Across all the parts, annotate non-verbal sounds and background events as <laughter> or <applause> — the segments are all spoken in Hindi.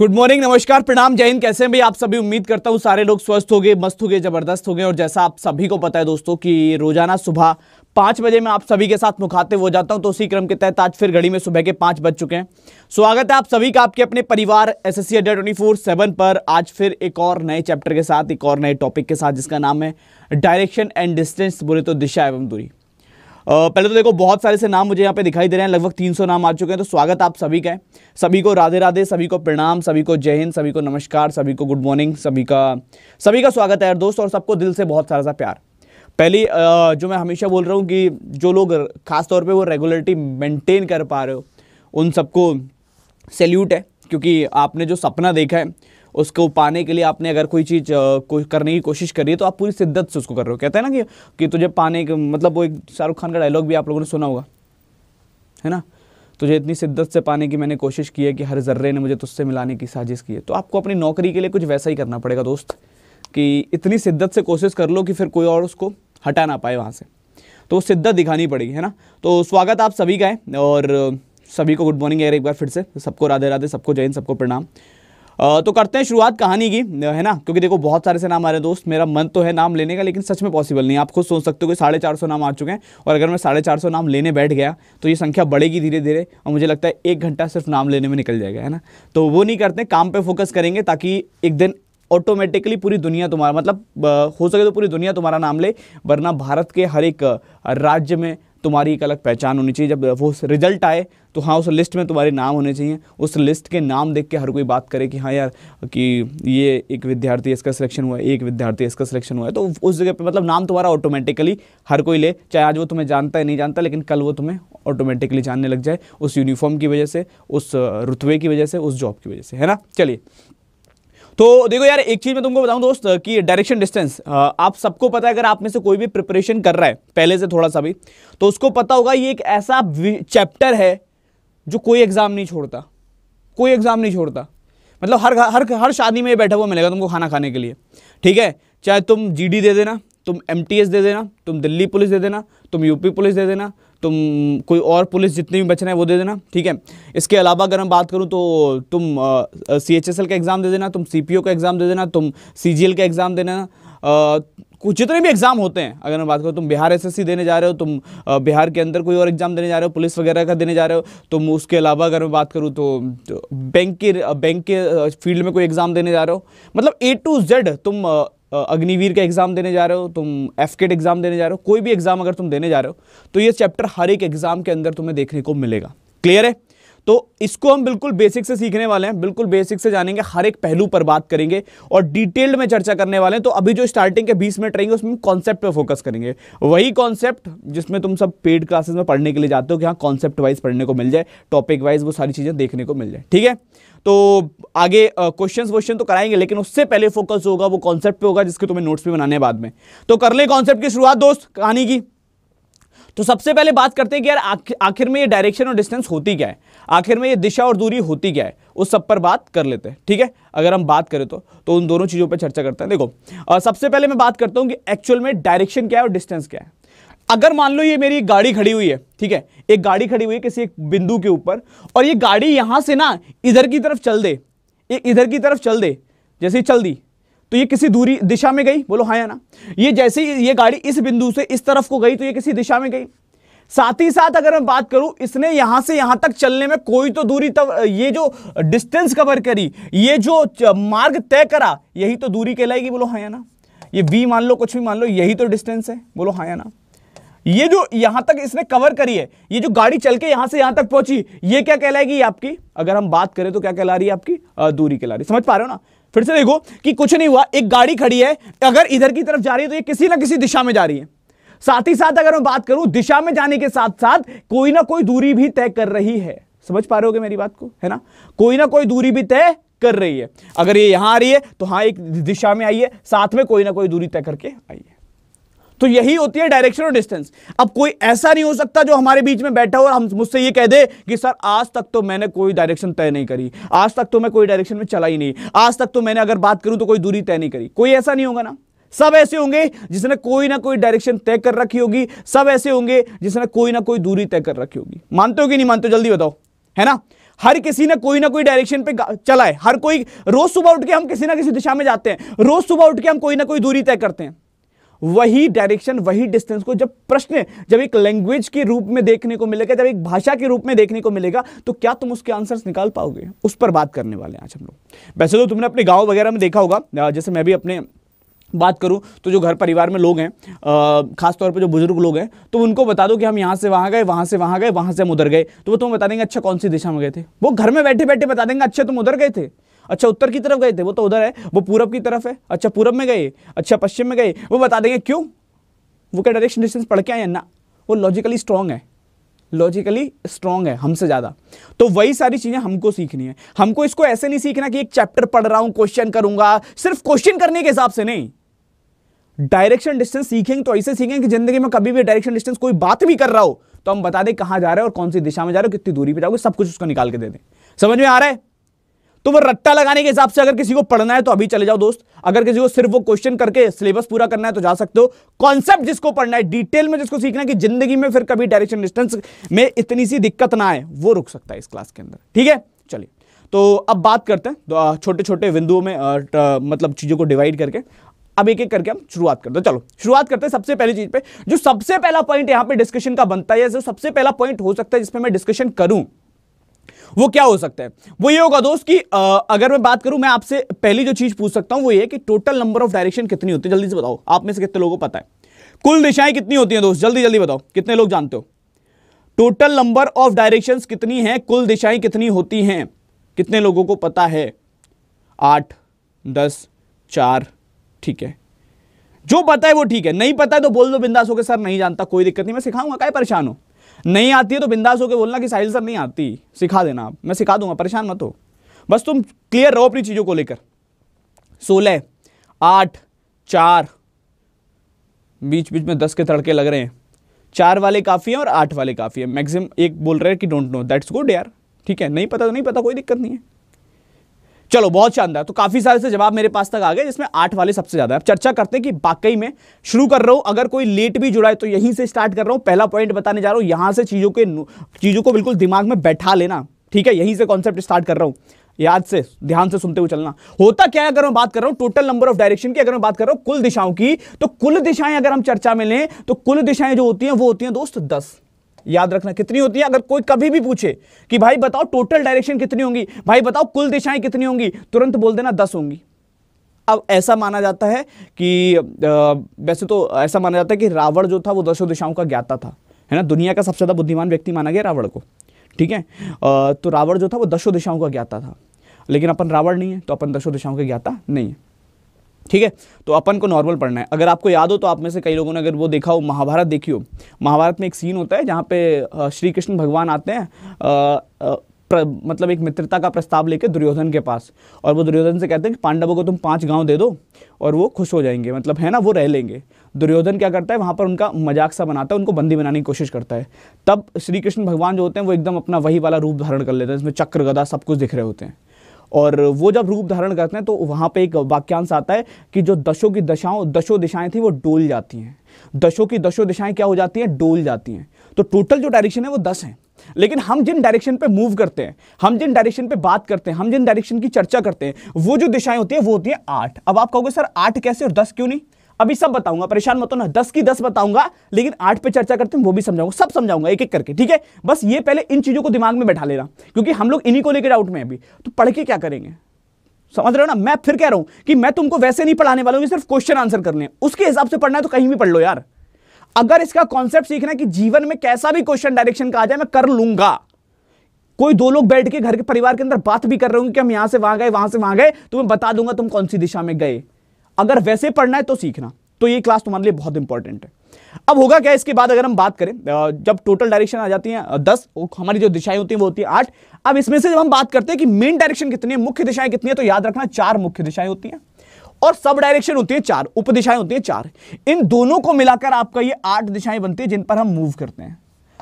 गुड मॉर्निंग नमस्कार प्रणाम जैन कैसे हैं भाई आप सभी उम्मीद करता हूँ सारे लोग स्वस्थ हो गए मस्त हो गए जबरदस्त हो गए और जैसा आप सभी को पता है दोस्तों कि रोजाना सुबह पाँच बजे मैं आप सभी के साथ मुखातिब हो जाता हूं तो उसी क्रम के तहत आज फिर घड़ी में सुबह के पाँच बज चुके हैं स्वागत है आप सभी का आपके अपने परिवार S S C twenty four seven पर आज फिर एक और नए चैप्टर के साथ एक और नए टॉपिक के साथ जिसका नाम है डायरेक्शन एंड डिस्टेंस बोले तो दिशा एवं दूरी पहले तो देखो बहुत सारे से नाम मुझे यहाँ पे दिखाई दे रहे हैं लगभग 300 नाम आ चुके हैं तो स्वागत आप सभी का है सभी को राधे राधे सभी को प्रणाम सभी को जय हिंद सभी को नमस्कार सभी को गुड मॉर्निंग सभी का सभी का स्वागत है यार दोस्त और सबको दिल से बहुत सारा सा प्यार पहली जो मैं हमेशा बोल रहा हूँ कि जो लोग खासतौर पर वो रेगुलरिटी मेंटेन कर पा रहे हो उन सबको सैल्यूट है क्योंकि आपने जो सपना देखा है उसको पाने के लिए आपने अगर कोई चीज़ को करने की कोशिश करी है तो आप पूरी शिद्दत से उसको कर रहे हो कहते हैं ना कि, कि तुझे पाने के मतलब वो एक शाहरुख खान का डायलॉग भी आप लोगों ने सुना होगा है ना तुझे इतनी शिद्दत से पाने की मैंने कोशिश की है कि हर जर्रे ने मुझे तुझसे मिलाने की साजिश की है तो आपको अपनी नौकरी के लिए कुछ वैसा ही करना पड़ेगा दोस्त कि इतनी शिद्दत से कोशिश कर लो कि फिर कोई और उसको हटा ना पाए वहाँ से तो वो शिद्दत दिखानी पड़ेगी है ना तो स्वागत आप सभी का है और सभी को गुड मॉर्निंग एयर एक बार फिर से सबको राधे राधे सबको जैन सबको प्रणाम तो करते हैं शुरुआत कहानी की है ना क्योंकि देखो बहुत सारे से नाम आ रहे हैं दोस्त मेरा मन तो है नाम लेने का लेकिन सच में पॉसिबल नहीं आप खुद सोच सकते हो कि साढ़े चार सौ नाम आ चुके हैं और अगर मैं साढ़े चार सौ नाम लेने बैठ गया तो ये संख्या बढ़ेगी धीरे धीरे और मुझे लगता है एक घंटा सिर्फ नाम लेने में निकल जाएगा है ना तो वो नहीं करते काम पर फोकस करेंगे ताकि एक दिन ऑटोमेटिकली पूरी दुनिया तुम्हारा मतलब हो सके तो पूरी दुनिया तुम्हारा नाम ले वरना भारत के हर एक राज्य में तुम्हारी एक अलग पहचान होनी चाहिए जब वो रिजल्ट आए तो हाँ उस लिस्ट में तुम्हारे नाम होने चाहिए उस लिस्ट के नाम देख के हर कोई बात करे कि हाँ यार कि ये एक विद्यार्थी इसका सिलेक्शन हुआ है एक विद्यार्थी इसका सिलेक्शन हुआ है तो उस जगह पे मतलब नाम तुम्हारा ऑटोमेटिकली हर कोई ले चाहे आज वो तुम्हें जानता है नहीं जानता लेकिन कल वो तुम्हें ऑटोमेटिकली जानने लग जाए उस यूनिफॉर्म की वजह से उस रुतबे की वजह से उस जॉब की वजह से है ना चलिए तो देखो यार एक चीज़ मैं तुमको बताऊं दोस्त कि डायरेक्शन डिस्टेंस आप सबको पता है अगर आप में से कोई भी प्रिपरेशन कर रहा है पहले से थोड़ा सा भी तो उसको पता होगा ये एक ऐसा चैप्टर है जो कोई एग्ज़ाम नहीं छोड़ता कोई एग्ज़ाम नहीं छोड़ता मतलब हर हर हर शादी में बैठा हुआ मिलेगा तुमको खाना खाने के लिए ठीक है चाहे तुम जी दे देना तुम एम दे देना तुम दिल्ली पुलिस दे देना तुम यूपी पुलिस दे देना तुम कोई और पुलिस जितने भी बचना है वो दे देना ठीक है इसके अलावा अगर मैं बात करूँ तो तुम सी एच एस एल का एग्ज़ाम दे देना तुम सी पी ओ का एग्ज़ाम दे देना तुम सी जी एल का एग्ज़ाम दे देना कुछ जितने भी एग्ज़ाम होते हैं अगर मैं बात करूँ तुम बिहार एसएससी देने जा रहे हो तुम बिहार के अंदर कोई और एग्ज़ाम देने जा रहे हो पुलिस वगैरह का देने जा रहे हो तुम उसके अलावा अगर मैं बात करूँ तो, तो बैंक के बैंक के फील्ड में कोई एग्ज़ाम देने जा रहे हो मतलब ए टू जेड तुम अग्निवीर का एग्ज़ाम देने जा रहे हो तुम एफ केट एग्ज़ाम देने जा रहे हो कोई भी एग्ज़ाम अगर तुम देने जा रहे हो तो ये चैप्टर हर एक एग्ज़ाम के अंदर तुम्हें देखने को मिलेगा क्लियर है तो इसको हम बिल्कुल बेसिक से सीखने वाले हैं बिल्कुल बेसिक से जानेंगे हर एक पहलू पर बात करेंगे और डिटेल्ड में चर्चा करने वाले हैं तो अभी जो स्टार्टिंग के 20 मिनट रहेंगे उसमें कॉन्सेप्ट पर फोकस करेंगे वही कॉन्सेप्ट जिसमें तुम सब पेड क्लासेस में पढ़ने के लिए जाते हो कि हाँ कॉन्सेप्ट वाइज पढ़ने को मिल जाए टॉपिक वाइज वो सारी चीज़ें देखने को मिल जाए ठीक है तो आगे क्वेश्चन वोश्चन तो कराएंगे लेकिन उससे पहले फोकस होगा वो कॉन्सेप्ट पे होगा जिसके तुम्हें नोट्स भी बनाने बाद में तो कर ले कॉन्सेप्ट की शुरुआत दोस्त कहानी की तो सबसे पहले बात करते हैं कि यार आखिर में ये डायरेक्शन और डिस्टेंस होती क्या है आखिर में ये दिशा और दूरी होती क्या है उस सब पर बात कर लेते हैं ठीक है अगर हम बात करें तो तो उन दोनों चीज़ों पर चर्चा करते हैं देखो आ, सबसे पहले मैं बात करता हूँ कि एक्चुअल में डायरेक्शन क्या है और डिस्टेंस क्या है अगर मान लो ये मेरी गाड़ी खड़ी हुई है ठीक है एक गाड़ी खड़ी हुई है किसी एक बिंदु के ऊपर और ये गाड़ी यहाँ से ना इधर की तरफ चल दे ये इधर की तरफ चल दे जैसे चल दी तो ये किसी दूरी दिशा में गई बोलो हाँ या ना ये जैसे ही ये गाड़ी इस बिंदु से इस तरफ को गई तो ये किसी दिशा में गई साथ ही साथ अगर मैं बात करूं इसने यहां से यहां तक चलने में कोई तो दूरी तब ये जो डिस्टेंस कवर करी ये जो मार्ग तय करा यही तो दूरी कहलाएगी बोलो हाँ या ना ये वी मान लो कुछ भी मान लो यही तो डिस्टेंस है बोलो हाँ या ना ये जो यहां तक इसने कवर करी है ये जो गाड़ी चल के यहां से यहां तक पहुंची ये क्या कहलाएगी आपकी अगर हम बात करें तो क्या कहला रही है आपकी दूरी कहला रही समझ पा रहे हो ना फिर से देखो कि कुछ नहीं हुआ एक गाड़ी खड़ी है अगर इधर की तरफ जा रही है तो ये किसी ना किसी दिशा में जा रही है साथ ही साथ अगर मैं बात करूं दिशा में जाने के साथ साथ कोई ना कोई दूरी भी तय कर रही है समझ पा रहे होगे मेरी बात को है ना कोई ना कोई दूरी भी तय कर रही है अगर ये यहां आ रही है तो हाँ एक दिशा में आई है साथ में कोई ना कोई दूरी तय करके आई है तो यही होती है डायरेक्शन और डिस्टेंस अब कोई ऐसा नहीं हो सकता जो हमारे बीच में बैठा हो और हम मुझसे ये कह दे कि सर आज तक तो मैंने कोई डायरेक्शन तय नहीं करी आज तक तो मैं कोई डायरेक्शन में चला ही नहीं आज तक तो मैंने अगर बात करूं तो कोई दूरी तय नहीं करी कोई ऐसा नहीं होगा ना सब ऐसे होंगे जिसने कोई ना कोई डायरेक्शन तय कर रखी होगी सब ऐसे होंगे जिसने कोई ना कोई दूरी तय कर रखी होगी मानते हो कि नहीं मानते जल्दी बताओ है ना हर किसी ने कोई ना कोई डायरेक्शन पे चला है हर कोई रोज सुबह उठ के हम किसी ना किसी दिशा में जाते हैं रोज सुबह उठ के हम कोई ना कोई दूरी तय करते हैं वही डायरेक्शन वही डिस्टेंस को जब प्रश्न जब एक लैंग्वेज के रूप में देखने को मिलेगा जब एक भाषा के रूप में देखने को मिलेगा तो क्या तुम उसके आंसर्स निकाल पाओगे उस पर बात करने वाले हैं आज हम लोग वैसे तो तुमने अपने गांव वगैरह में देखा होगा जैसे मैं भी अपने बात करूं तो जो घर परिवार में लोग हैं खासतौर पर जो बुजुर्ग लोग हैं तो उनको बता दो कि हम यहाँ से वहाँ गए वहाँ से वहाँ गए वहाँ से हम उधर गए तो वो तुम्हें बता देंगे अच्छा कौन सी दिशा में गए थे वो घर में बैठे बैठे बता देंगे अच्छा तुम उधर गए थे अच्छा उत्तर की तरफ गए थे वो तो उधर है वो पूरब की तरफ है अच्छा पूरब में गए अच्छा पश्चिम में गए वो बता देंगे क्यों वो क्या डायरेक्शन डिस्टेंस पढ़ के आए ना वो लॉजिकली स्ट्रांग है लॉजिकली स्ट्रांग है हमसे ज़्यादा तो वही सारी चीज़ें हमको सीखनी है हमको इसको ऐसे नहीं सीखना कि एक चैप्टर पढ़ रहा हूँ क्वेश्चन करूंगा सिर्फ क्वेश्चन करने के हिसाब से नहीं डायरेक्शन डिस्टेंस सीखेंगे तो ऐसे सीखेंगे कि जिंदगी में कभी भी डायरेक्शन डिस्टेंस कोई बात भी कर रहा हो तो हम बता दें कहाँ जा रहे हो और कौन सी दिशा में जा रहे हो कितनी दूरी पर जाओगे सब कुछ उसको निकाल के दे दें समझ में आ रहा है तो वो रट्टा लगाने के हिसाब से अगर किसी को पढ़ना है तो अभी चले जाओ दोस्त अगर किसी को सिर्फ वो क्वेश्चन करके सिलेबस पूरा करना है तो जा सकते हो कॉन्सेप्ट जिसको पढ़ना है डिटेल में जिसको सीखना है कि जिंदगी में फिर कभी डायरेक्शन डिस्टेंस में इतनी सी दिक्कत ना आए वो रुक सकता है इस क्लास के अंदर ठीक है चलिए तो अब बात करते हैं छोटे छोटे बिंदुओं में मतलब चीज़ों को डिवाइड करके अब एक एक करके हम शुरुआत करते हैं चलो शुरुआत करते हैं सबसे पहली चीज पे जो सबसे पहला पॉइंट यहां पे डिस्कशन का बनता है जो सबसे पहला पॉइंट हो सकता है जिसपे मैं डिस्कशन करूं वो क्या हो सकता है वो ये होगा दोस्त कि आ, अगर मैं बात करूं मैं आपसे पहली जो चीज पूछ सकता हूं वो ये कि टोटल नंबर ऑफ डायरेक्शन कितनी होती है जल्दी से बताओ आप में से कितने लोगों को पता है कुल दिशाएं कितनी होती हैं दोस्त जल्दी जल्दी बताओ कितने लोग जानते हो टोटल नंबर ऑफ डायरेक्शन कितनी है कुल दिशाएं कितनी होती हैं कितने लोगों को पता है आठ दस चार ठीक है जो पता है वो ठीक है नहीं पता है तो बोल दो बिंदास होकर सर नहीं जानता कोई दिक्कत नहीं मैं सिखाऊंगा क्या परेशान हो नहीं आती है तो बिंदास होकर बोलना कि साहिल सर नहीं आती सिखा देना आप मैं सिखा दूंगा परेशान मत हो बस तुम क्लियर रहो अपनी चीज़ों को लेकर सोलह आठ चार बीच बीच में दस के तड़के लग रहे हैं चार वाले काफ़ी हैं और आठ वाले काफ़ी हैं मैक्सिमम एक बोल रहे हैं कि डोंट नो दैट्स गुड यार ठीक है नहीं पता तो नहीं पता कोई दिक्कत नहीं है चलो बहुत शानदार तो काफ़ी सारे से जवाब मेरे पास तक आ गए जिसमें आठ वाले सबसे ज़्यादा अब चर्चा करते हैं कि वाकई में शुरू कर रहा हूं अगर कोई लेट भी जुड़ा है तो यहीं से स्टार्ट कर रहा हूं पहला पॉइंट बताने जा रहा हूं यहां से चीज़ों के चीज़ों को बिल्कुल दिमाग में बैठा लेना ठीक है यहीं से कॉन्सेप्ट स्टार्ट कर रहा हूं याद से ध्यान से सुनते हुए चलना होता क्या है अगर मैं बात कर रहा हूं टोटल नंबर ऑफ डायरेक्शन की अगर मैं बात कर रहा हूं कुल दिशाओं की तो कुल दिशाएं अगर हम चर्चा में लें तो कुल दिशाएं जो होती हैं वो होती हैं दोस्त दस याद रखना कितनी होती है अगर कोई कभी भी पूछे कि भाई बताओ टोटल डायरेक्शन कितनी होंगी भाई बताओ कुल दिशाएं कितनी होंगी तुरंत बोल देना दस होंगी अब ऐसा माना जाता है कि वैसे तो ऐसा माना जाता है कि रावण जो था वो दसों दिशाओं का ज्ञाता था है ना दुनिया का सबसे ज़्यादा बुद्धिमान व्यक्ति माना गया रावण को ठीक है तो रावण जो था वो दसों दिशाओं का ज्ञाता था लेकिन अपन रावण नहीं है तो अपन दसों दिशाओं का ज्ञाता नहीं है ठीक है तो अपन को नॉर्मल पढ़ना है अगर आपको याद हो तो आप में से कई लोगों ने अगर वो देखा हो महाभारत देखी हो महाभारत में एक सीन होता है जहाँ पे श्री कृष्ण भगवान आते हैं प्र, मतलब एक मित्रता का प्रस्ताव लेके दुर्योधन के पास और वो दुर्योधन से कहते हैं कि पांडवों को तुम पांच गांव दे दो और वो खुश हो जाएंगे मतलब है ना वो रह लेंगे दुर्योधन क्या करता है वहाँ पर उनका मजाक सा बनाता है उनको बंदी बनाने की कोशिश करता है तब श्री कृष्ण भगवान जो होते हैं वो एकदम अपना वही वाला रूप धारण कर लेते हैं जिसमें चक्र गदा सब कुछ दिख रहे होते हैं और वो जब रूप धारण करते हैं तो वहाँ पे एक वाक्यांश आता है कि जो दशों की दशाओं दशों दिशाएं थी वो डोल जाती हैं दशों की दशों दिशाएं क्या हो जाती हैं डोल जाती हैं तो टोटल जो डायरेक्शन है वो दस हैं लेकिन हम जिन डायरेक्शन पे मूव करते हैं हम जिन डायरेक्शन पे बात करते हैं हम जिन डायरेक्शन की चर्चा करते हैं वो जो दिशाएं होती है वो होती है आठ अब आप कहोगे सर आठ कैसे और दस क्यों नहीं अभी सब बताऊंगा परेशान मत होना दस की दस बताऊंगा लेकिन आठ पे चर्चा करते हैं वो भी समझाऊंगा सब समझाऊंगा एक एक करके ठीक है बस ये पहले इन चीज़ों को दिमाग में बैठा लेना क्योंकि हम लोग इन्हीं को लेकर डाउट में अभी तो पढ़ के क्या करेंगे समझ रहे हो ना मैं फिर कह रहा हूं कि मैं तुमको वैसे नहीं पढ़ाने वाला हूं सिर्फ क्वेश्चन आंसर करने उसके हिसाब से पढ़ना है तो कहीं भी पढ़ लो यार अगर इसका कॉन्सेप्ट सीखना कि जीवन में कैसा भी क्वेश्चन डायरेक्शन का आ जाए मैं कर लूंगा कोई दो लोग बैठ के घर के परिवार के अंदर बात भी कर रहे होंगे कि हम यहां से वहां गए वहां से वहां गए तो मैं बता दूंगा तुम कौन सी दिशा में गए अगर वैसे पढ़ना है तो सीखना तो ये क्लास तुम्हारे लिए बहुत इंपॉर्टेंट है अब होगा क्या इसके बाद अगर हम बात करें जब टोटल डायरेक्शन आ जाती है दस हमारी जो दिशाएं होती हैं वो होती है आठ अब इसमें से जब हम बात करते हैं कि मेन डायरेक्शन कितनी है मुख्य दिशाएं कितनी है तो याद रखना चार मुख्य दिशाएं होती हैं और सब डायरेक्शन होती है चार उप दिशाएं होती है चार इन दोनों को मिलाकर आपका ये आठ दिशाएं बनती है जिन पर हम मूव करते हैं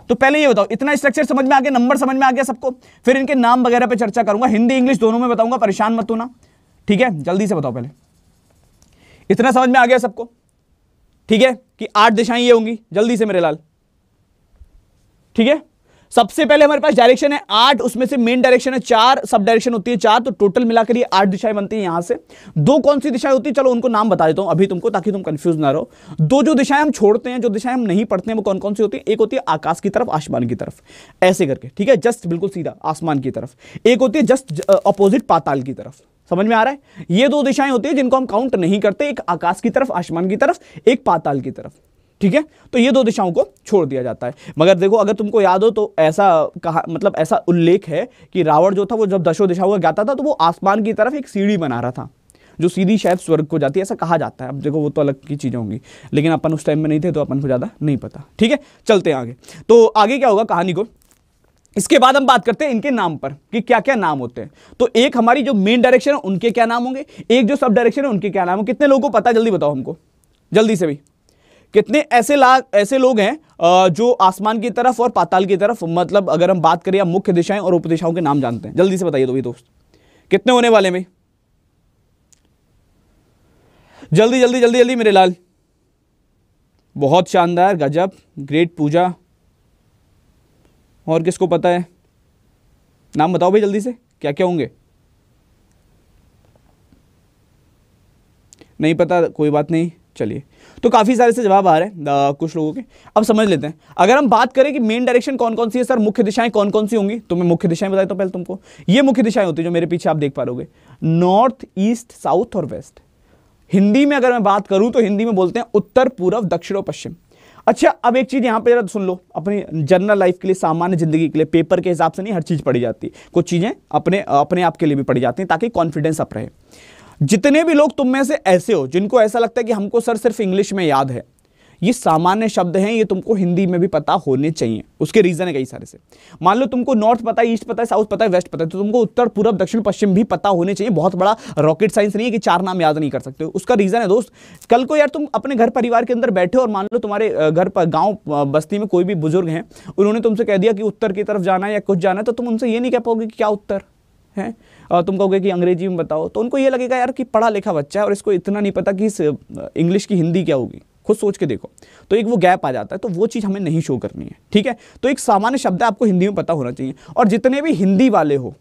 तो पहले ये बताओ इतना स्ट्रक्चर समझ में आ गया नंबर समझ में आ गया सबको फिर इनके नाम वगैरह पे चर्चा करूंगा हिंदी इंग्लिश दोनों में बताऊंगा परेशान मत होना ठीक है जल्दी से बताओ पहले इतना समझ में आ गया सबको ठीक है कि आठ दिशाएं ये होंगी जल्दी से मेरे लाल ठीक है सबसे पहले हमारे पास डायरेक्शन है आठ उसमें से मेन डायरेक्शन है चार सब डायरेक्शन होती है चार तो टोटल मिलाकर ये आठ दिशाएं बनती है यहां से दो कौन सी दिशाएं होती है चलो उनको नाम बता देता हूं अभी तुमको ताकि तुम कंफ्यूज ना रहो दो जो दिशाएं हम छोड़ते हैं जो दिशाएं हम नहीं पढ़ते हैं वो कौन कौन सी होती है एक होती है आकाश की तरफ आसमान की तरफ ऐसे करके ठीक है जस्ट बिल्कुल सीधा आसमान की तरफ एक होती है जस्ट अपोजिट पाताल की तरफ समझ में आ रहा है ये दो दिशाएं होती है जिनको हम काउंट नहीं करते एक आकाश की तरफ आसमान की तरफ एक पाताल की तरफ ठीक है तो ये दो दिशाओं को छोड़ दिया जाता है मगर देखो अगर तुमको याद हो तो ऐसा कहा मतलब ऐसा उल्लेख है कि रावण जो था वो जब दशो दिशाओं का गाता था तो वो आसमान की तरफ एक सीढ़ी बना रहा था जो सीधी शायद स्वर्ग को जाती है ऐसा कहा जाता है अब देखो वो तो अलग की चीज़ें होंगी लेकिन अपन उस टाइम में नहीं थे तो अपन को ज़्यादा नहीं पता ठीक है चलते हैं आगे तो आगे क्या होगा कहानी को इसके बाद हम बात करते हैं इनके नाम पर कि क्या क्या नाम होते हैं तो एक हमारी जो मेन डायरेक्शन है उनके क्या नाम होंगे एक जो सब डायरेक्शन है उनके क्या नाम होंगे कितने लोगों को पता जल्दी बताओ हमको जल्दी से भी कितने ऐसे ऐसे लोग हैं जो आसमान की तरफ और पाताल की तरफ मतलब अगर हम बात करें मुख्य दिशाएं और उपदिशाओं के नाम जानते हैं जल्दी से बताइए तो भी दोस्त कितने होने वाले में जल्दी जल्दी जल्दी जल्दी मेरे लाल बहुत शानदार गजब ग्रेट पूजा और किसको पता है नाम बताओ भाई जल्दी से क्या क्या होंगे नहीं पता कोई बात नहीं चलिए तो काफ़ी सारे से जवाब आ रहे हैं कुछ लोगों के अब समझ लेते हैं अगर हम बात करें कि मेन डायरेक्शन कौन कौन सी है सर मुख्य दिशाएं कौन कौन सी होंगी तो मैं मुख्य दिशाएं बताता हूँ पहले तुमको ये मुख्य दिशाएं होती है जो मेरे पीछे आप देख पा रहे नॉर्थ ईस्ट साउथ और वेस्ट हिंदी में अगर मैं बात करूँ तो हिंदी में बोलते हैं उत्तर पूर्व दक्षिण और पश्चिम अच्छा अब एक चीज़ यहाँ पर सुन लो अपनी जनरल लाइफ के लिए सामान्य जिंदगी के लिए पेपर के हिसाब से नहीं हर चीज़ पढ़ी जाती कुछ चीज़ें अपने अपने आप के लिए भी पढ़ी जाती हैं ताकि कॉन्फिडेंस अप रहे जितने भी लोग तुम में से ऐसे हो जिनको ऐसा लगता है कि हमको सर सिर्फ इंग्लिश में याद है ये सामान्य शब्द हैं ये तुमको हिंदी में भी पता होने चाहिए उसके रीज़न है कई सारे से मान लो तुमको नॉर्थ पता है ईस्ट पता है साउथ पता है वेस्ट पता है तो तुमको उत्तर पूर्व दक्षिण पश्चिम भी पता होने चाहिए बहुत बड़ा रॉकेट साइंस नहीं है कि चार नाम याद नहीं कर सकते उसका रीज़न है दोस्त कल को यार तुम अपने घर परिवार के अंदर बैठे और मान लो तुम्हारे घर पर गाँव बस्ती में कोई भी बुजुर्ग हैं उन्होंने तुमसे कह दिया कि उत्तर की तरफ जाना है या कुछ जाना है तो तुम उनसे ये नहीं कह पाओगे कि क्या उत्तर है और तुम कहोगे कि अंग्रेजी में बताओ तो उनको ये लगेगा यार कि पढ़ा लिखा बच्चा है और इसको इतना नहीं पता कि इस इंग्लिश की हिंदी क्या होगी खुद सोच के देखो तो एक वो गैप आ जाता है तो वो चीज़ हमें नहीं शो करनी है ठीक है तो एक सामान्य शब्द आपको हिंदी में पता होना चाहिए और जितने भी हिंदी वाले हो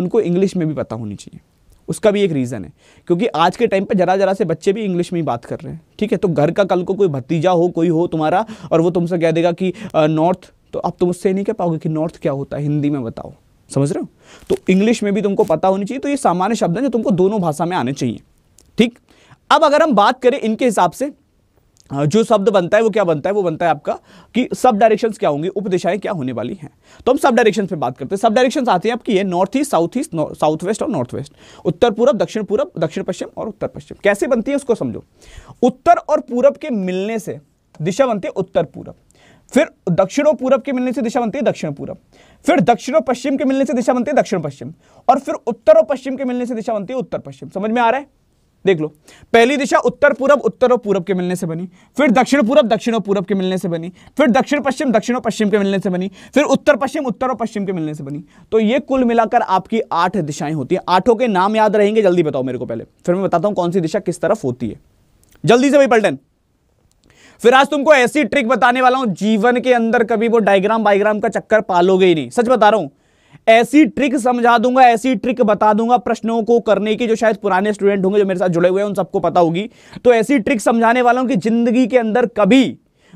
उनको इंग्लिश में भी पता होनी चाहिए उसका भी एक रीज़न है क्योंकि आज के टाइम पे ज़रा ज़रा से बच्चे भी इंग्लिश में ही बात कर रहे हैं ठीक है तो घर का कल को कोई भतीजा हो कोई हो तुम्हारा और वो तुमसे कह देगा कि नॉर्थ तो अब तुम उससे नहीं कह पाओगे कि नॉर्थ क्या होता है हिंदी में बताओ समझ रहे हो तो इंग्लिश में भी तुमको पता होनी चाहिए तो ये सामान्य शब्द हैं जो तुमको दोनों भाषा में आने चाहिए ठीक अब अगर हम बात करें इनके हिसाब से जो शब्द बनता है वो क्या बनता है वो बनता है आपका कि सब डायरेक्शंस क्या होंगी उपदिशाएं क्या होने वाली हैं तो हम सब डायरेक्शन पे बात करते हैं सब डायरेक्शंस आती हैं आपकी ये north east south east south west और नॉर्थ वेस्ट उत्तर पूर्व दक्षिण पूर्व दक्षिण पश्चिम और उत्तर पश्चिम कैसे बनती है उसको समझो उत्तर और पूर्व के मिलने से दिशा बनती है उत्तर पूर्व फिर दक्षिण और पूर्व के मिलने से दिशा बनती है दक्षिण पूर्व फिर दक्षिण और पश्चिम के मिलने से दिशा बनती है दक्षिण पश्चिम और फिर उत्तर और पश्चिम के मिलने से दिशा बनती है उत्तर पश्चिम समझ में आ रहा है देख लो पहली दिशा उत्तर पूर्व उत्तर और पूर्व के मिलने से बनी फिर दक्षिण पूर्व दक्षिण और पूर्व के मिलने से बनी फिर दक्षिण पश्चिम दक्षिण और पश्चिम के मिलने से बनी फिर उत्तर पश्चिम उत्तर और पश्चिम के मिलने से बनी तो ये कुल मिलाकर आपकी आठ दिशाएं होती हैं आठों के नाम याद रहेंगे जल्दी बताओ मेरे को पहले फिर मैं बताता हूं कौन सी दिशा किस तरफ होती है जल्दी से भाई पलटन फिर आज तुमको ऐसी ट्रिक बताने वाला हूं जीवन के अंदर कभी वो डायग्राम बाइग्राम का चक्कर पालोगे ही नहीं सच बता रहा हूं ऐसी ट्रिक समझा दूंगा ऐसी ट्रिक बता दूंगा प्रश्नों को करने की जो शायद पुराने स्टूडेंट होंगे जो मेरे साथ जुड़े हुए हैं उन सबको पता होगी तो ऐसी ट्रिक समझाने वाला हूं कि जिंदगी के अंदर कभी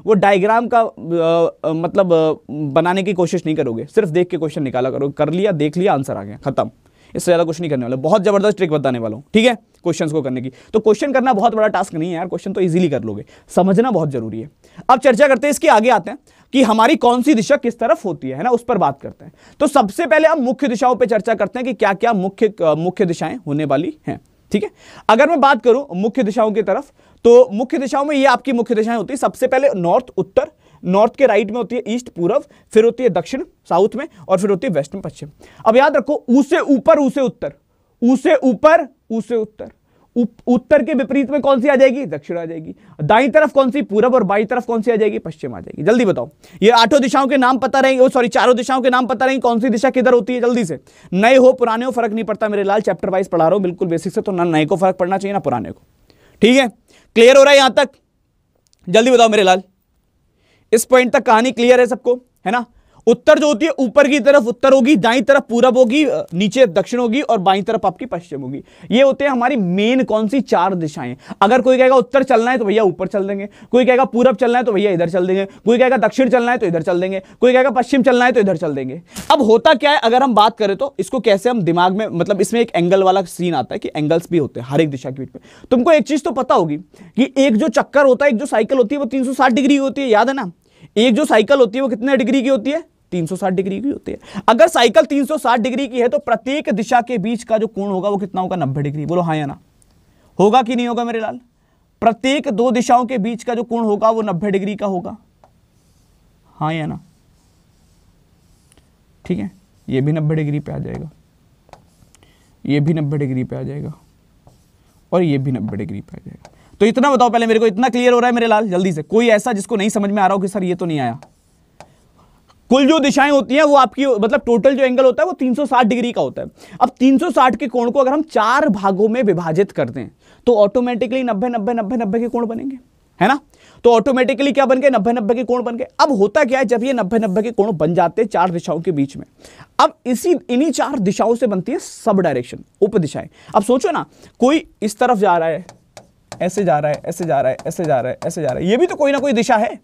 वो डायग्राम का आ, आ, मतलब आ, बनाने की कोशिश नहीं करोगे सिर्फ देख के क्वेश्चन निकाला करो कर लिया देख लिया आंसर आ गया खत्म इससे ज़्यादा कुछ नहीं करने वाला बहुत ज़बरदस्त ट्रिक बताने वाला हूँ ठीक है क्वेश्चंस को करने की तो क्वेश्चन करना बहुत बड़ा टास्क नहीं है यार क्वेश्चन तो इजीली कर लोगे समझना बहुत जरूरी है अब चर्चा करते हैं इसके आगे आते हैं कि हमारी कौन सी दिशा किस तरफ होती है ना उस पर बात करते हैं तो सबसे पहले हम मुख्य दिशाओं पर चर्चा करते हैं कि क्या क्या मुख्य मुख्य दिशाएं होने वाली हैं ठीक है अगर मैं बात करूं मुख्य दिशाओं की तरफ तो मुख्य दिशाओं में ये आपकी मुख्य दिशाएं होती है सबसे पहले नॉर्थ उत्तर नॉर्थ के राइट में होती है ईस्ट पूर्व फिर होती है दक्षिण साउथ में और फिर होती है वेस्ट में पश्चिम अब याद रखो उसे ऊपर उसे उत्तर उसे ऊपर उसे उत्तर उत्तर के विपरीत में कौन सी आ जाएगी दक्षिण आ जाएगी दाई तरफ कौन सी पूरब और बाई तरफ कौन सी आ जाएगी पश्चिम आ जाएगी जल्दी बताओ ये आठों दिशाओं के नाम पता रहेंगे सॉरी चारों दिशाओं के नाम पता रहेंगे कौन सी दिशा किधर होती है जल्दी से नए हो पुराने हो फर्क नहीं पड़ता मेरे लाल चैप्टर वाइज पढ़ा रहा हूं बिल्कुल बेसिक से तो ना नए को फर्क पड़ना चाहिए ना पुराने को ठीक है क्लियर हो रहा है यहां तक जल्दी बताओ मेरे लाल इस पॉइंट तक कहानी क्लियर है सबको है ना उत्तर जो होती है ऊपर की तरफ उत्तर होगी दाई तरफ पूरब होगी नीचे दक्षिण होगी और बाई तरफ आपकी पश्चिम होगी ये होते हैं हमारी मेन कौन सी चार दिशाएं अगर कोई कहेगा उत्तर चलना है तो भैया ऊपर चल देंगे कोई कहेगा पूरब चलना है तो भैया इधर चल देंगे कोई कहेगा दक्षिण चलना है तो इधर चल देंगे कोई कहेगा पश्चिम चलना है तो इधर चल देंगे अब होता क्या है अगर हम बात करें तो इसको कैसे हम दिमाग में मतलब इसमें एक एंगल वाला सीन आता है कि एंगल्स भी होते हैं हर एक दिशा के बीच में तुमको एक चीज तो पता होगी कि एक जो चक्कर होता है एक जो साइकिल होती है वो तीन डिग्री होती है याद है ना एक जो साइकिल होती है वो कितने डिग्री की होती है 360 डिग्री की होती है अगर साइकिल 360 डिग्री की है तो प्रत्येक दिशा के बीच का जो कोण होगा वो कितना होगा 90 डिग्री बोलो हाँ या ना होगा कि नहीं होगा मेरे लाल प्रत्येक दो दिशाओं के बीच का जो कोण होगा वो 90 डिग्री का होगा हाँ या ना ठीक है ये भी 90 डिग्री पे आ जाएगा ये भी 90 डिग्री पे आ जाएगा और ये भी 90 डिग्री पे आ जाएगा तो इतना बताओ पहले मेरे को इतना क्लियर हो रहा है मेरे लाल जल्दी से कोई ऐसा जिसको नहीं समझ में आ रहा हो कि सर ये तो नहीं आया कुल जो दिशाएं होती हैं वो आपकी मतलब टोटल जो एंगल होता है वो 360 डिग्री का होता है अब 360 के कोण को अगर हम चार भागों में विभाजित कर दें तो ऑटोमेटिकली नब्बे नब्बे नब्बे नब्बे के कोण बनेंगे है ना तो ऑटोमेटिकली क्या बन गए नब्बे नब्बे के कोण बन गए अब होता क्या है जब ये नब्बे नब्बे के कोण बन जाते हैं चार दिशाओं के बीच में अब इसी इन्हीं चार दिशाओं से बनती है सब डायरेक्शन उप दिशाएं अब सोचो ना कोई इस तरफ जा रहा है ऐसे जा रहा है ऐसे जा रहा है ऐसे जा रहा है ऐसे जा रहा है ये भी तो कोई ना कोई दिशा है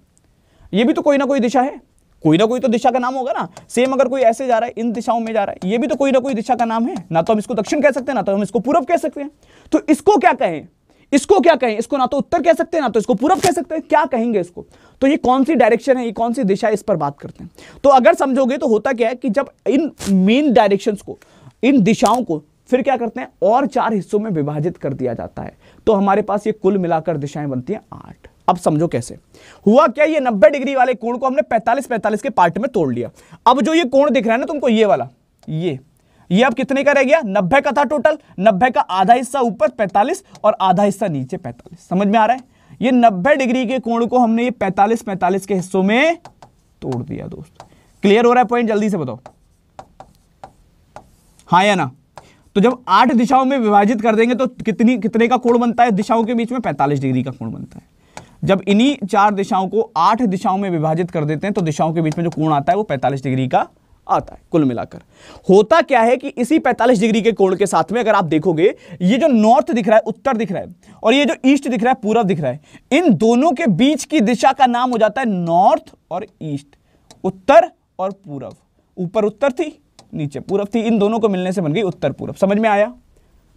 ये भी तो कोई ना कोई दिशा है कोई ना कोई तो दिशा का नाम होगा ना सेम अगर कोई ऐसे जा रहा है इन दिशाओं में जा रहा है ये भी तो कोई ना कोई दिशा का नाम है ना तो हम इसको दक्षिण कह सकते हैं ना तो हम इसको पूर्व कह सकते हैं तो इसको क्या कहें इसको क्या कहें इसको ना तो उत्तर कह सकते हैं ना तो इसको पूर्व कह सकते हैं क्या कहेंगे इसको तो ये कौन सी डायरेक्शन है ये कौन सी दिशा इस पर बात करते हैं तो अगर समझोगे तो होता क्या है कि जब इन मेन डायरेक्शन को इन दिशाओं को फिर क्या करते हैं और चार हिस्सों में विभाजित कर दिया जाता है तो हमारे पास ये कुल मिलाकर दिशाएं बनती हैं आठ अब समझो कैसे हुआ क्या ये 90 डिग्री वाले कोण को हमने 45 45 के पार्ट में तोड़ लिया अब जो ये कोण दिख रहा है ना तुमको ये वाला ये ये अब कितने का रह गया 90 का था टोटल 90 का आधा हिस्सा ऊपर 45 और आधा हिस्सा नीचे 45 समझ में आ रहा है ये 90 डिग्री के कोण को हमने ये 45 45 के हिस्सों में तोड़ दिया दोस्त क्लियर हो रहा है पॉइंट जल्दी से बताओ हाँ या ना तो जब आठ दिशाओं में विभाजित कर देंगे तो कितनी कितने का कोण बनता है दिशाओं के बीच में 45 डिग्री का कोण बनता है जब इन्हीं चार दिशाओं को आठ दिशाओं में विभाजित कर देते हैं तो दिशाओं के बीच में जो कोण आता है वो 45 डिग्री का आता है कुल मिलाकर होता क्या है कि इसी 45 डिग्री के कोण के साथ में अगर आप देखोगे ये जो नॉर्थ दिख रहा है उत्तर दिख रहा है और ये जो ईस्ट दिख रहा है पूर्व दिख रहा है इन दोनों के बीच की दिशा का नाम हो जाता है नॉर्थ और ईस्ट उत्तर और पूर्व ऊपर उत्तर थी नीचे पूर्व थी इन दोनों को मिलने से बन गई उत्तर पूर्व समझ में आया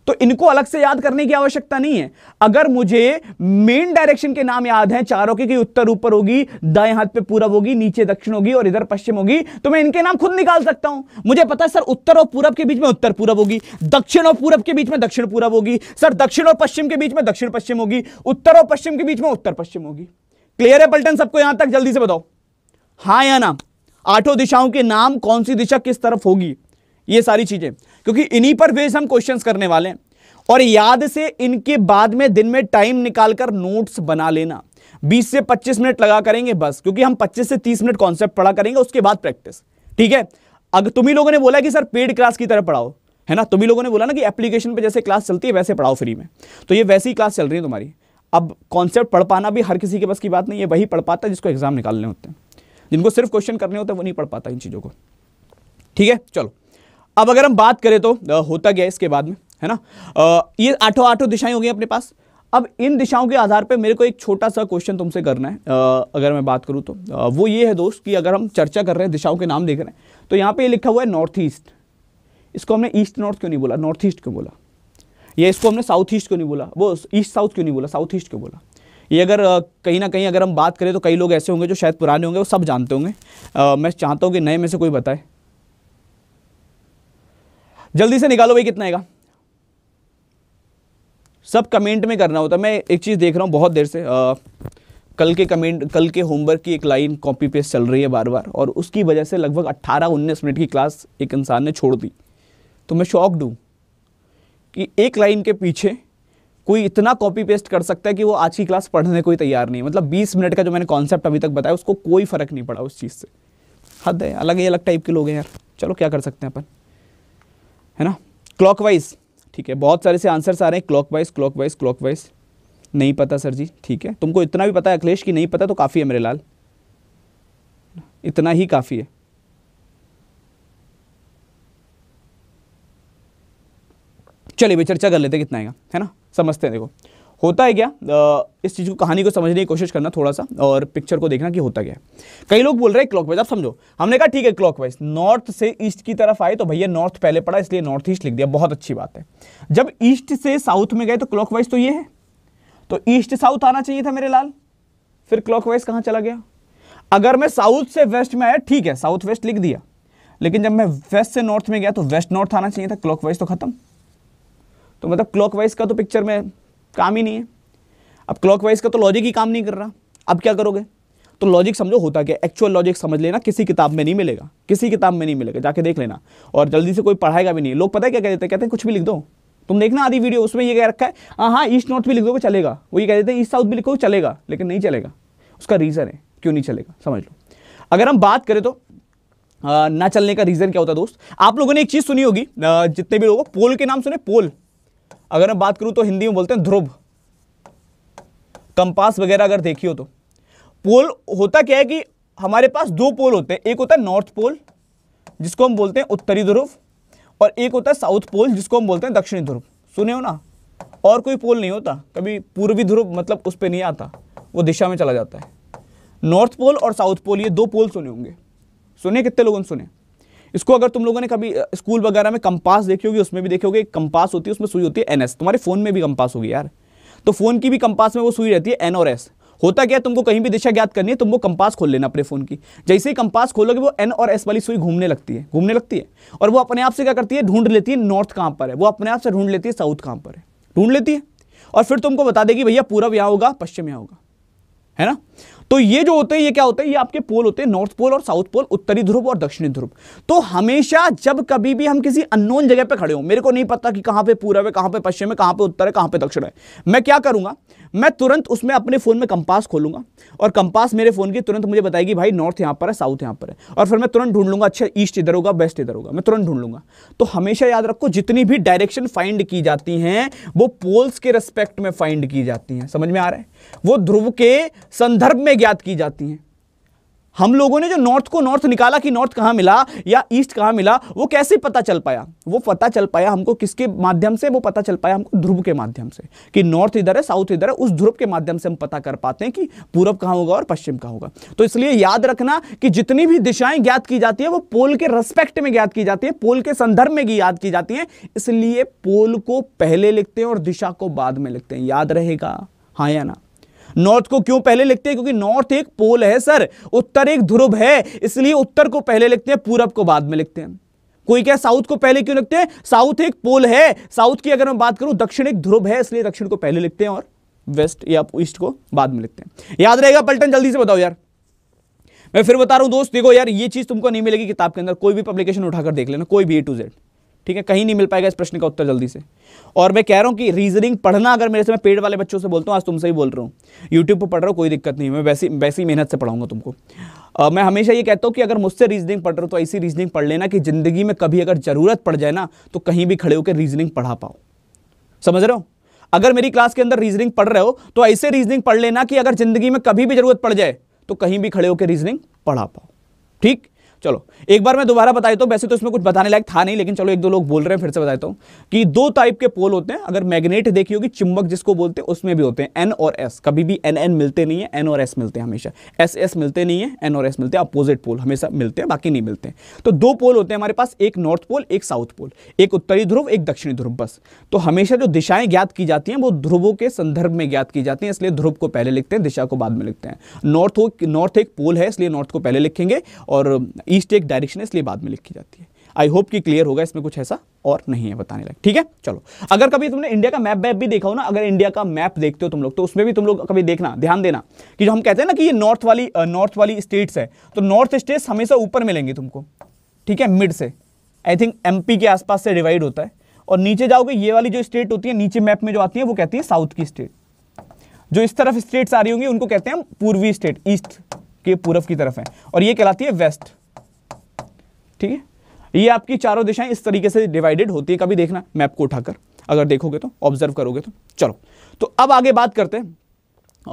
तो इनको अलग से याद करने की आवश्यकता नहीं है अगर मुझे मेन डायरेक्शन के नाम याद हैं चारों के कि उत्तर ऊपर होगी दाएं हाथ पे पूरब होगी नीचे दक्षिण होगी और इधर पश्चिम होगी तो मैं इनके नाम खुद निकाल सकता हूं मुझे पता है सर उत्तर और पूरब के बीच में उत्तर पूरब होगी दक्षिण और पूरब के बीच में दक्षिण पूरब होगी सर दक्षिण और पश्चिम के बीच में दक्षिण पश्चिम होगी उत्तर और पश्चिम के बीच में उत्तर पश्चिम होगी क्लियर है पलटन सबको यहां तक जल्दी से बताओ हाँ या ना आठों दिशाओं के नाम कौन सी दिशा किस तरफ होगी ये सारी चीज़ें क्योंकि इन्हीं पर बेस हम क्वेश्चन करने वाले हैं और याद से इनके बाद में दिन में टाइम निकालकर नोट्स बना लेना 20 से 25 मिनट लगा करेंगे बस क्योंकि हम 25 से 30 मिनट कॉन्सेप्ट पढ़ा करेंगे उसके बाद प्रैक्टिस ठीक है अगर तुम ही लोगों ने बोला कि सर पेड क्लास की तरह पढ़ाओ है ना तुम ही लोगों ने बोला ना कि एप्लीकेशन पे जैसे क्लास चलती है वैसे पढ़ाओ फ्री में तो ये वैसी क्लास चल रही है तुम्हारी अब कॉन्सेप्ट पढ़ पाना भी हर किसी के बस की बात नहीं है वही पढ़ पाता है जिसको एग्जाम निकालने होते हैं जिनको सिर्फ क्वेश्चन करने होते हैं वो नहीं पढ़ पाता इन चीज़ों को ठीक है चलो अब अगर हम बात करें तो होता गया इसके बाद में है ना ये आठों आठों दिशाएं हो गई अपने पास अब इन दिशाओं के आधार पर मेरे को एक छोटा सा क्वेश्चन तुमसे करना है अगर मैं बात करूँ तो वो ये है दोस्त कि अगर हम चर्चा कर रहे हैं दिशाओं के नाम देख रहे हैं तो यहाँ पे ये लिखा हुआ है नॉर्थ ईस्ट इसको हमने ईस्ट नॉर्थ क्यों नहीं बोला नॉर्थ ईस्ट क्यों बोला या इसको हमने साउथ ईस्ट क्यों नहीं बोला वो ईस्ट साउथ क्यों नहीं बोला साउथ ईस्ट क्यों बोला ये अगर कहीं ना कहीं अगर हम बात करें तो कई लोग ऐसे होंगे जो शायद पुराने होंगे वो सब जानते होंगे मैं चाहता हूँ कि नए में से कोई बताए जल्दी से निकालो भाई कितना आएगा सब कमेंट में करना होता है मैं एक चीज़ देख रहा हूँ बहुत देर से आ, कल के कमेंट कल के होमवर्क की एक लाइन कॉपी पेस्ट चल रही है बार बार और उसकी वजह से लगभग 18-19 मिनट की क्लास एक इंसान ने छोड़ दी तो मैं शौक दूँ कि एक लाइन के पीछे कोई इतना कॉपी पेस्ट कर सकता है कि वो आज की क्लास पढ़ने को ही तैयार नहीं है मतलब 20 मिनट का जो मैंने कॉन्सेप्ट अभी तक बताया उसको कोई फ़र्क नहीं पड़ा उस चीज़ से हद है अलग ही अलग टाइप के लोग हैं यार चलो क्या कर सकते हैं अपन है ना क्लॉकवाइज ठीक है बहुत सारे से आंसर्स आ रहे हैं क्लॉकवाइज क्लॉकवाइज क्लॉकवाइज नहीं पता सर जी ठीक है तुमको इतना भी पता है अखिलेश की नहीं पता तो काफ़ी है मेरे लाल इतना ही काफ़ी है चलिए भाई चर्चा कर लेते कितना आएगा है ना समझते हैं देखो होता है क्या इस चीज़ को कहानी को समझने की कोशिश करना थोड़ा सा और पिक्चर को देखना कि होता क्या है कई लोग बोल रहे हैं क्लॉकवाइज आप समझो हमने कहा ठीक है क्लॉकवाइज नॉर्थ से ईस्ट की तरफ आए तो भैया नॉर्थ पहले पड़ा इसलिए नॉर्थ ईस्ट लिख दिया बहुत अच्छी बात है जब ईस्ट से साउथ में गए तो क्लॉकवाइज तो ये है तो ईस्ट साउथ आना चाहिए था मेरे लाल फिर क्लॉकवाइज कहाँ चला गया अगर मैं साउथ से वेस्ट में आया ठीक है साउथ वेस्ट लिख दिया लेकिन जब मैं वेस्ट से नॉर्थ में गया तो वेस्ट नॉर्थ आना चाहिए था क्लॉकवाइज तो खत्म तो मतलब क्लॉकवाइज का तो पिक्चर में काम ही नहीं है अब क्लॉकवाइज का तो लॉजिक ही काम नहीं कर रहा अब क्या करोगे तो लॉजिक समझो होता क्या एक्चुअल लॉजिक समझ लेना किसी किताब में नहीं मिलेगा किसी किताब में नहीं मिलेगा जाके देख लेना और जल्दी से कोई पढ़ाएगा भी नहीं लोग पता है क्या कह देते हैं कहते हैं कुछ भी लिख दो तुम देखना आधी वीडियो उसमें ये कह रखा है हाँ हाँ ईस्ट नॉर्थ भी लिख दो चलेगा वो ये कह देते हैं ईस्ट साउथ भी लिखो चलेगा लेकिन नहीं चलेगा उसका रीज़न है क्यों नहीं चलेगा समझ लो अगर हम बात करें तो ना चलने का रीज़न क्या होता है दोस्त आप लोगों ने एक चीज़ सुनी होगी जितने भी लोगों पोल के नाम सुने पोल अगर मैं बात करूं तो हिंदी में बोलते हैं ध्रुव कंपास वगैरह अगर देखी हो तो पोल होता क्या है कि हमारे पास दो पोल होते हैं एक होता है नॉर्थ पोल जिसको हम बोलते हैं उत्तरी ध्रुव और एक होता है साउथ पोल जिसको हम बोलते हैं दक्षिणी ध्रुव सुने हो ना और कोई पोल नहीं होता कभी पूर्वी ध्रुव मतलब उस पर नहीं आता वो दिशा में चला जाता है नॉर्थ पोल और साउथ पोल ये दो पोल सुने होंगे सुने कितने लोगों ने सुने इसको अगर तुम लोगों ने कभी स्कूल वगैरह में कंपास देखी होगी उसमें भी देखे होगे कंपास होती है उसमें सुई होती है एनएस तुम्हारे फोन में भी कंपास होगी यार तो फोन की भी कंपास में वो सुई रहती है एन और एस होता क्या तुमको कहीं भी दिशा ज्ञात करनी है तुम वो कंपास खोल लेना अपने फोन की जैसे ही कंपास खोलोगे वो एन और एस वाली सुई घूमने लगती है घूमने लगती है और वो अपने आप से क्या करती है ढूंढ लेती है नॉर्थ कहां पर है वो अपने आप से ढूंढ लेती है साउथ कहाँ पर है ढूंढ लेती है और फिर तुमको बता देगी भैया पूरब यहाँ होगा पश्चिम यहाँ होगा है ना तो ये जो होते हैं ये क्या होते हैं ये आपके पोल होते हैं नॉर्थ पोल और साउथ पोल उत्तरी ध्रुव और दक्षिणी ध्रुव तो हमेशा जब कभी भी हम किसी अननोन जगह पर खड़े हो मेरे को नहीं पता कि कहां पे पूर्व है कहां पे पश्चिम है कहां पे उत्तर है कहां पे दक्षिण है मैं क्या करूंगा मैं तुरंत उसमें अपने फ़ोन में कंपास खोलूंगा और कंपास मेरे फ़ोन की तुरंत मुझे बताएगी भाई नॉर्थ यहां पर है साउथ यहां पर है और फिर मैं तुरंत ढूंढ लूंगा अच्छा ईस्ट इधर होगा वेस्ट इधर होगा मैं तुरंत ढूंढ लूंगा तो हमेशा याद रखो जितनी भी डायरेक्शन फाइंड की जाती हैं वो पोल्स के रेस्पेक्ट में फाइंड की जाती हैं समझ में आ रहा है वो ध्रुव के संदर्भ में ज्ञात की जाती हैं हम लोगों ने जो नॉर्थ को नॉर्थ निकाला कि नॉर्थ कहाँ मिला या ईस्ट कहाँ मिला वो कैसे पता चल पाया वो पता चल पाया हमको किसके माध्यम से वो पता चल पाया हमको ध्रुव के माध्यम से कि नॉर्थ इधर है साउथ इधर है उस ध्रुव के माध्यम से हम पता कर पाते हैं कि पूरब कहाँ होगा और पश्चिम कहाँ होगा तो इसलिए याद रखना कि जितनी भी दिशाएं ज्ञात की जाती है वो पोल के रेस्पेक्ट में ज्ञात की जाती है पोल के संदर्भ में याद की जाती है इसलिए पोल को पहले लिखते हैं और दिशा को बाद में लिखते हैं याद रहेगा हाँ या ना नॉर्थ को क्यों पहले लिखते हैं क्योंकि नॉर्थ एक पोल है सर उत्तर एक ध्रुव है इसलिए उत्तर को पहले लिखते हैं पूरब को बाद में लिखते हैं कोई क्या साउथ को पहले क्यों लिखते हैं साउथ एक पोल है साउथ की अगर मैं बात करूं दक्षिण एक ध्रुव है इसलिए दक्षिण को पहले लिखते हैं और वेस्ट या ईस्ट को बाद में लिखते हैं याद रहेगा पलटन जल्दी से बताओ यार मैं फिर बता रहा हूं दोस्त देखो यार ये चीज तुमको नहीं मिलेगी किताब के अंदर कोई भी पब्लिकेशन उठाकर देख लेना कोई भी ए टू जेड ठीक है कहीं नहीं मिल पाएगा इस प्रश्न का उत्तर जल्दी से और मैं कह रहा हूँ कि रीजनिंग पढ़ना अगर मेरे से मैं पेड़ वाले बच्चों से बोलता हूँ आज तुमसे ही बोल रहा हूँ यूट्यूब पर पढ़ रहा हूँ कोई दिक्कत नहीं मैं वैसी वैसी मेहनत से पढ़ाऊंगा तुमको आ, मैं हमेशा ये कहता हूँ कि अगर मुझसे रीजनिंग पढ़ रहा हो तो ऐसी रीजनिंग पढ़ लेना कि ज़िंदगी में कभी अगर ज़रूरत पड़ जाए ना तो कहीं भी खड़े होकर रीजनिंग पढ़ा पाओ समझ रहे हो अगर मेरी क्लास के अंदर रीजनिंग पढ़ रहे हो तो ऐसे रीजनिंग पढ़ लेना कि अगर ज़िंदगी में कभी भी ज़रूरत पड़ जाए तो कहीं भी खड़े होकर रीजनिंग पढ़ा पाओ ठीक चलो एक बार मैं दोबारा बता तो हूँ वैसे तो इसमें कुछ बताने लायक था नहीं लेकिन चलो एक दो लोग बोल रहे हैं फिर से बताए तो हूँ कि दो टाइप के पोल होते हैं अगर मैग्नेट देखी होगी चुंबक जिसको बोलते हैं उसमें भी होते हैं एन और एस कभी भी एन एन मिलते नहीं है एन और एस मिलते हैं हमेशा एस एस मिलते नहीं है एन और एस मिलते हैं अपोजिट पोल हमेशा मिलते हैं बाकी नहीं मिलते तो दो पोल होते हैं हमारे पास एक नॉर्थ पोल एक साउथ पोल एक उत्तरी ध्रुव एक दक्षिणी ध्रुव बस तो हमेशा जो दिशाएं ज्ञात की जाती हैं वो ध्रुवों के संदर्भ में ज्ञात की जाती हैं इसलिए ध्रुव को पहले लिखते हैं दिशा को बाद में लिखते हैं नॉर्थ नॉर्थ एक पोल है इसलिए नॉर्थ को पहले लिखेंगे और ईस्ट एक डायरेक्शन है इसलिए बाद में लिखी जाती है आई होप कि क्लियर होगा इसमें कुछ ऐसा और नहीं है बताने लायक ठीक है चलो अगर कभी तुमने इंडिया का मैप वैप भी देखा हो ना अगर इंडिया का मैप देखते हो तुम लोग तो उसमें भी तुम लोग कभी देखना ध्यान देना कि जो हम कहते हैं ना कि ये नॉर्थ वाली नॉर्थ वाली स्टेट्स है तो नॉर्थ स्टेट्स हमेशा ऊपर मिलेंगे तुमको ठीक है मिड से आई थिंक एम के आसपास से डिवाइड होता है और नीचे जाओगे ये वाली जो स्टेट होती है नीचे मैप में जो आती है वो कहती है साउथ की स्टेट जो इस तरफ स्टेट्स आ रही होंगी उनको कहते हैं पूर्वी स्टेट ईस्ट के पूर्व की तरफ है और ये कहलाती है वेस्ट ठीक है ये आपकी चारों दिशाएं इस तरीके से डिवाइडेड होती है कभी देखना मैप को उठाकर अगर देखोगे तो ऑब्जर्व करोगे तो चलो तो अब आगे बात करते हैं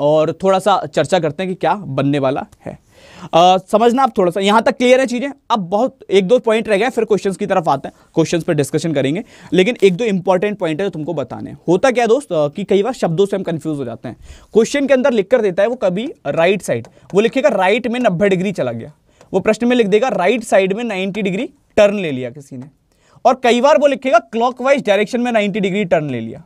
और थोड़ा सा चर्चा करते हैं कि क्या बनने वाला है आ, समझना आप थोड़ा सा यहाँ तक क्लियर है चीज़ें अब बहुत एक दो पॉइंट रह गए फिर क्वेश्चंस की तरफ आते हैं क्वेश्चंस पर डिस्कशन करेंगे लेकिन एक दो इंपॉर्टेंट पॉइंट है जो तुमको बताने होता क्या दोस्त कि कई बार शब्दों से हम कंफ्यूज हो जाते हैं क्वेश्चन के अंदर लिख कर देता है वो कभी राइट साइड वो लिखेगा राइट में नब्बे डिग्री चला गया वो प्रश्न में लिख देगा राइट साइड में 90 डिग्री टर्न ले लिया किसी ने और कई बार वो लिखेगा क्लॉकवाइज डायरेक्शन में 90 डिग्री टर्न ले लिया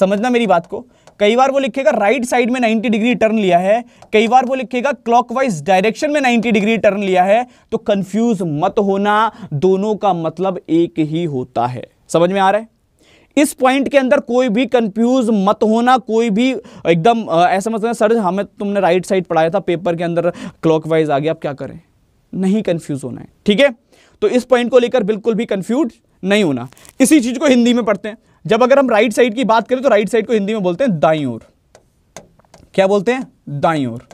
समझना मेरी बात को कई बार वो लिखेगा राइट साइड में 90 डिग्री टर्न लिया है कई बार वो लिखेगा क्लॉकवाइज डायरेक्शन में 90 डिग्री टर्न लिया है तो कंफ्यूज मत होना दोनों का मतलब एक ही होता है समझ में आ रहा है इस पॉइंट के अंदर कोई भी कंफ्यूज मत होना कोई भी एकदम ऐसा मतलब सर हमें तो तुमने राइट साइड पढ़ाया था पेपर के अंदर क्लॉकवाइज आ गया अब क्या करें नहीं कंफ्यूज होना है ठीक है तो इस पॉइंट को लेकर बिल्कुल भी कंफ्यूज नहीं होना इसी चीज को हिंदी में पढ़ते हैं जब अगर हम राइट साइड की बात करें तो राइट साइड को हिंदी में बोलते हैं दाई ओर क्या बोलते हैं दाई ओर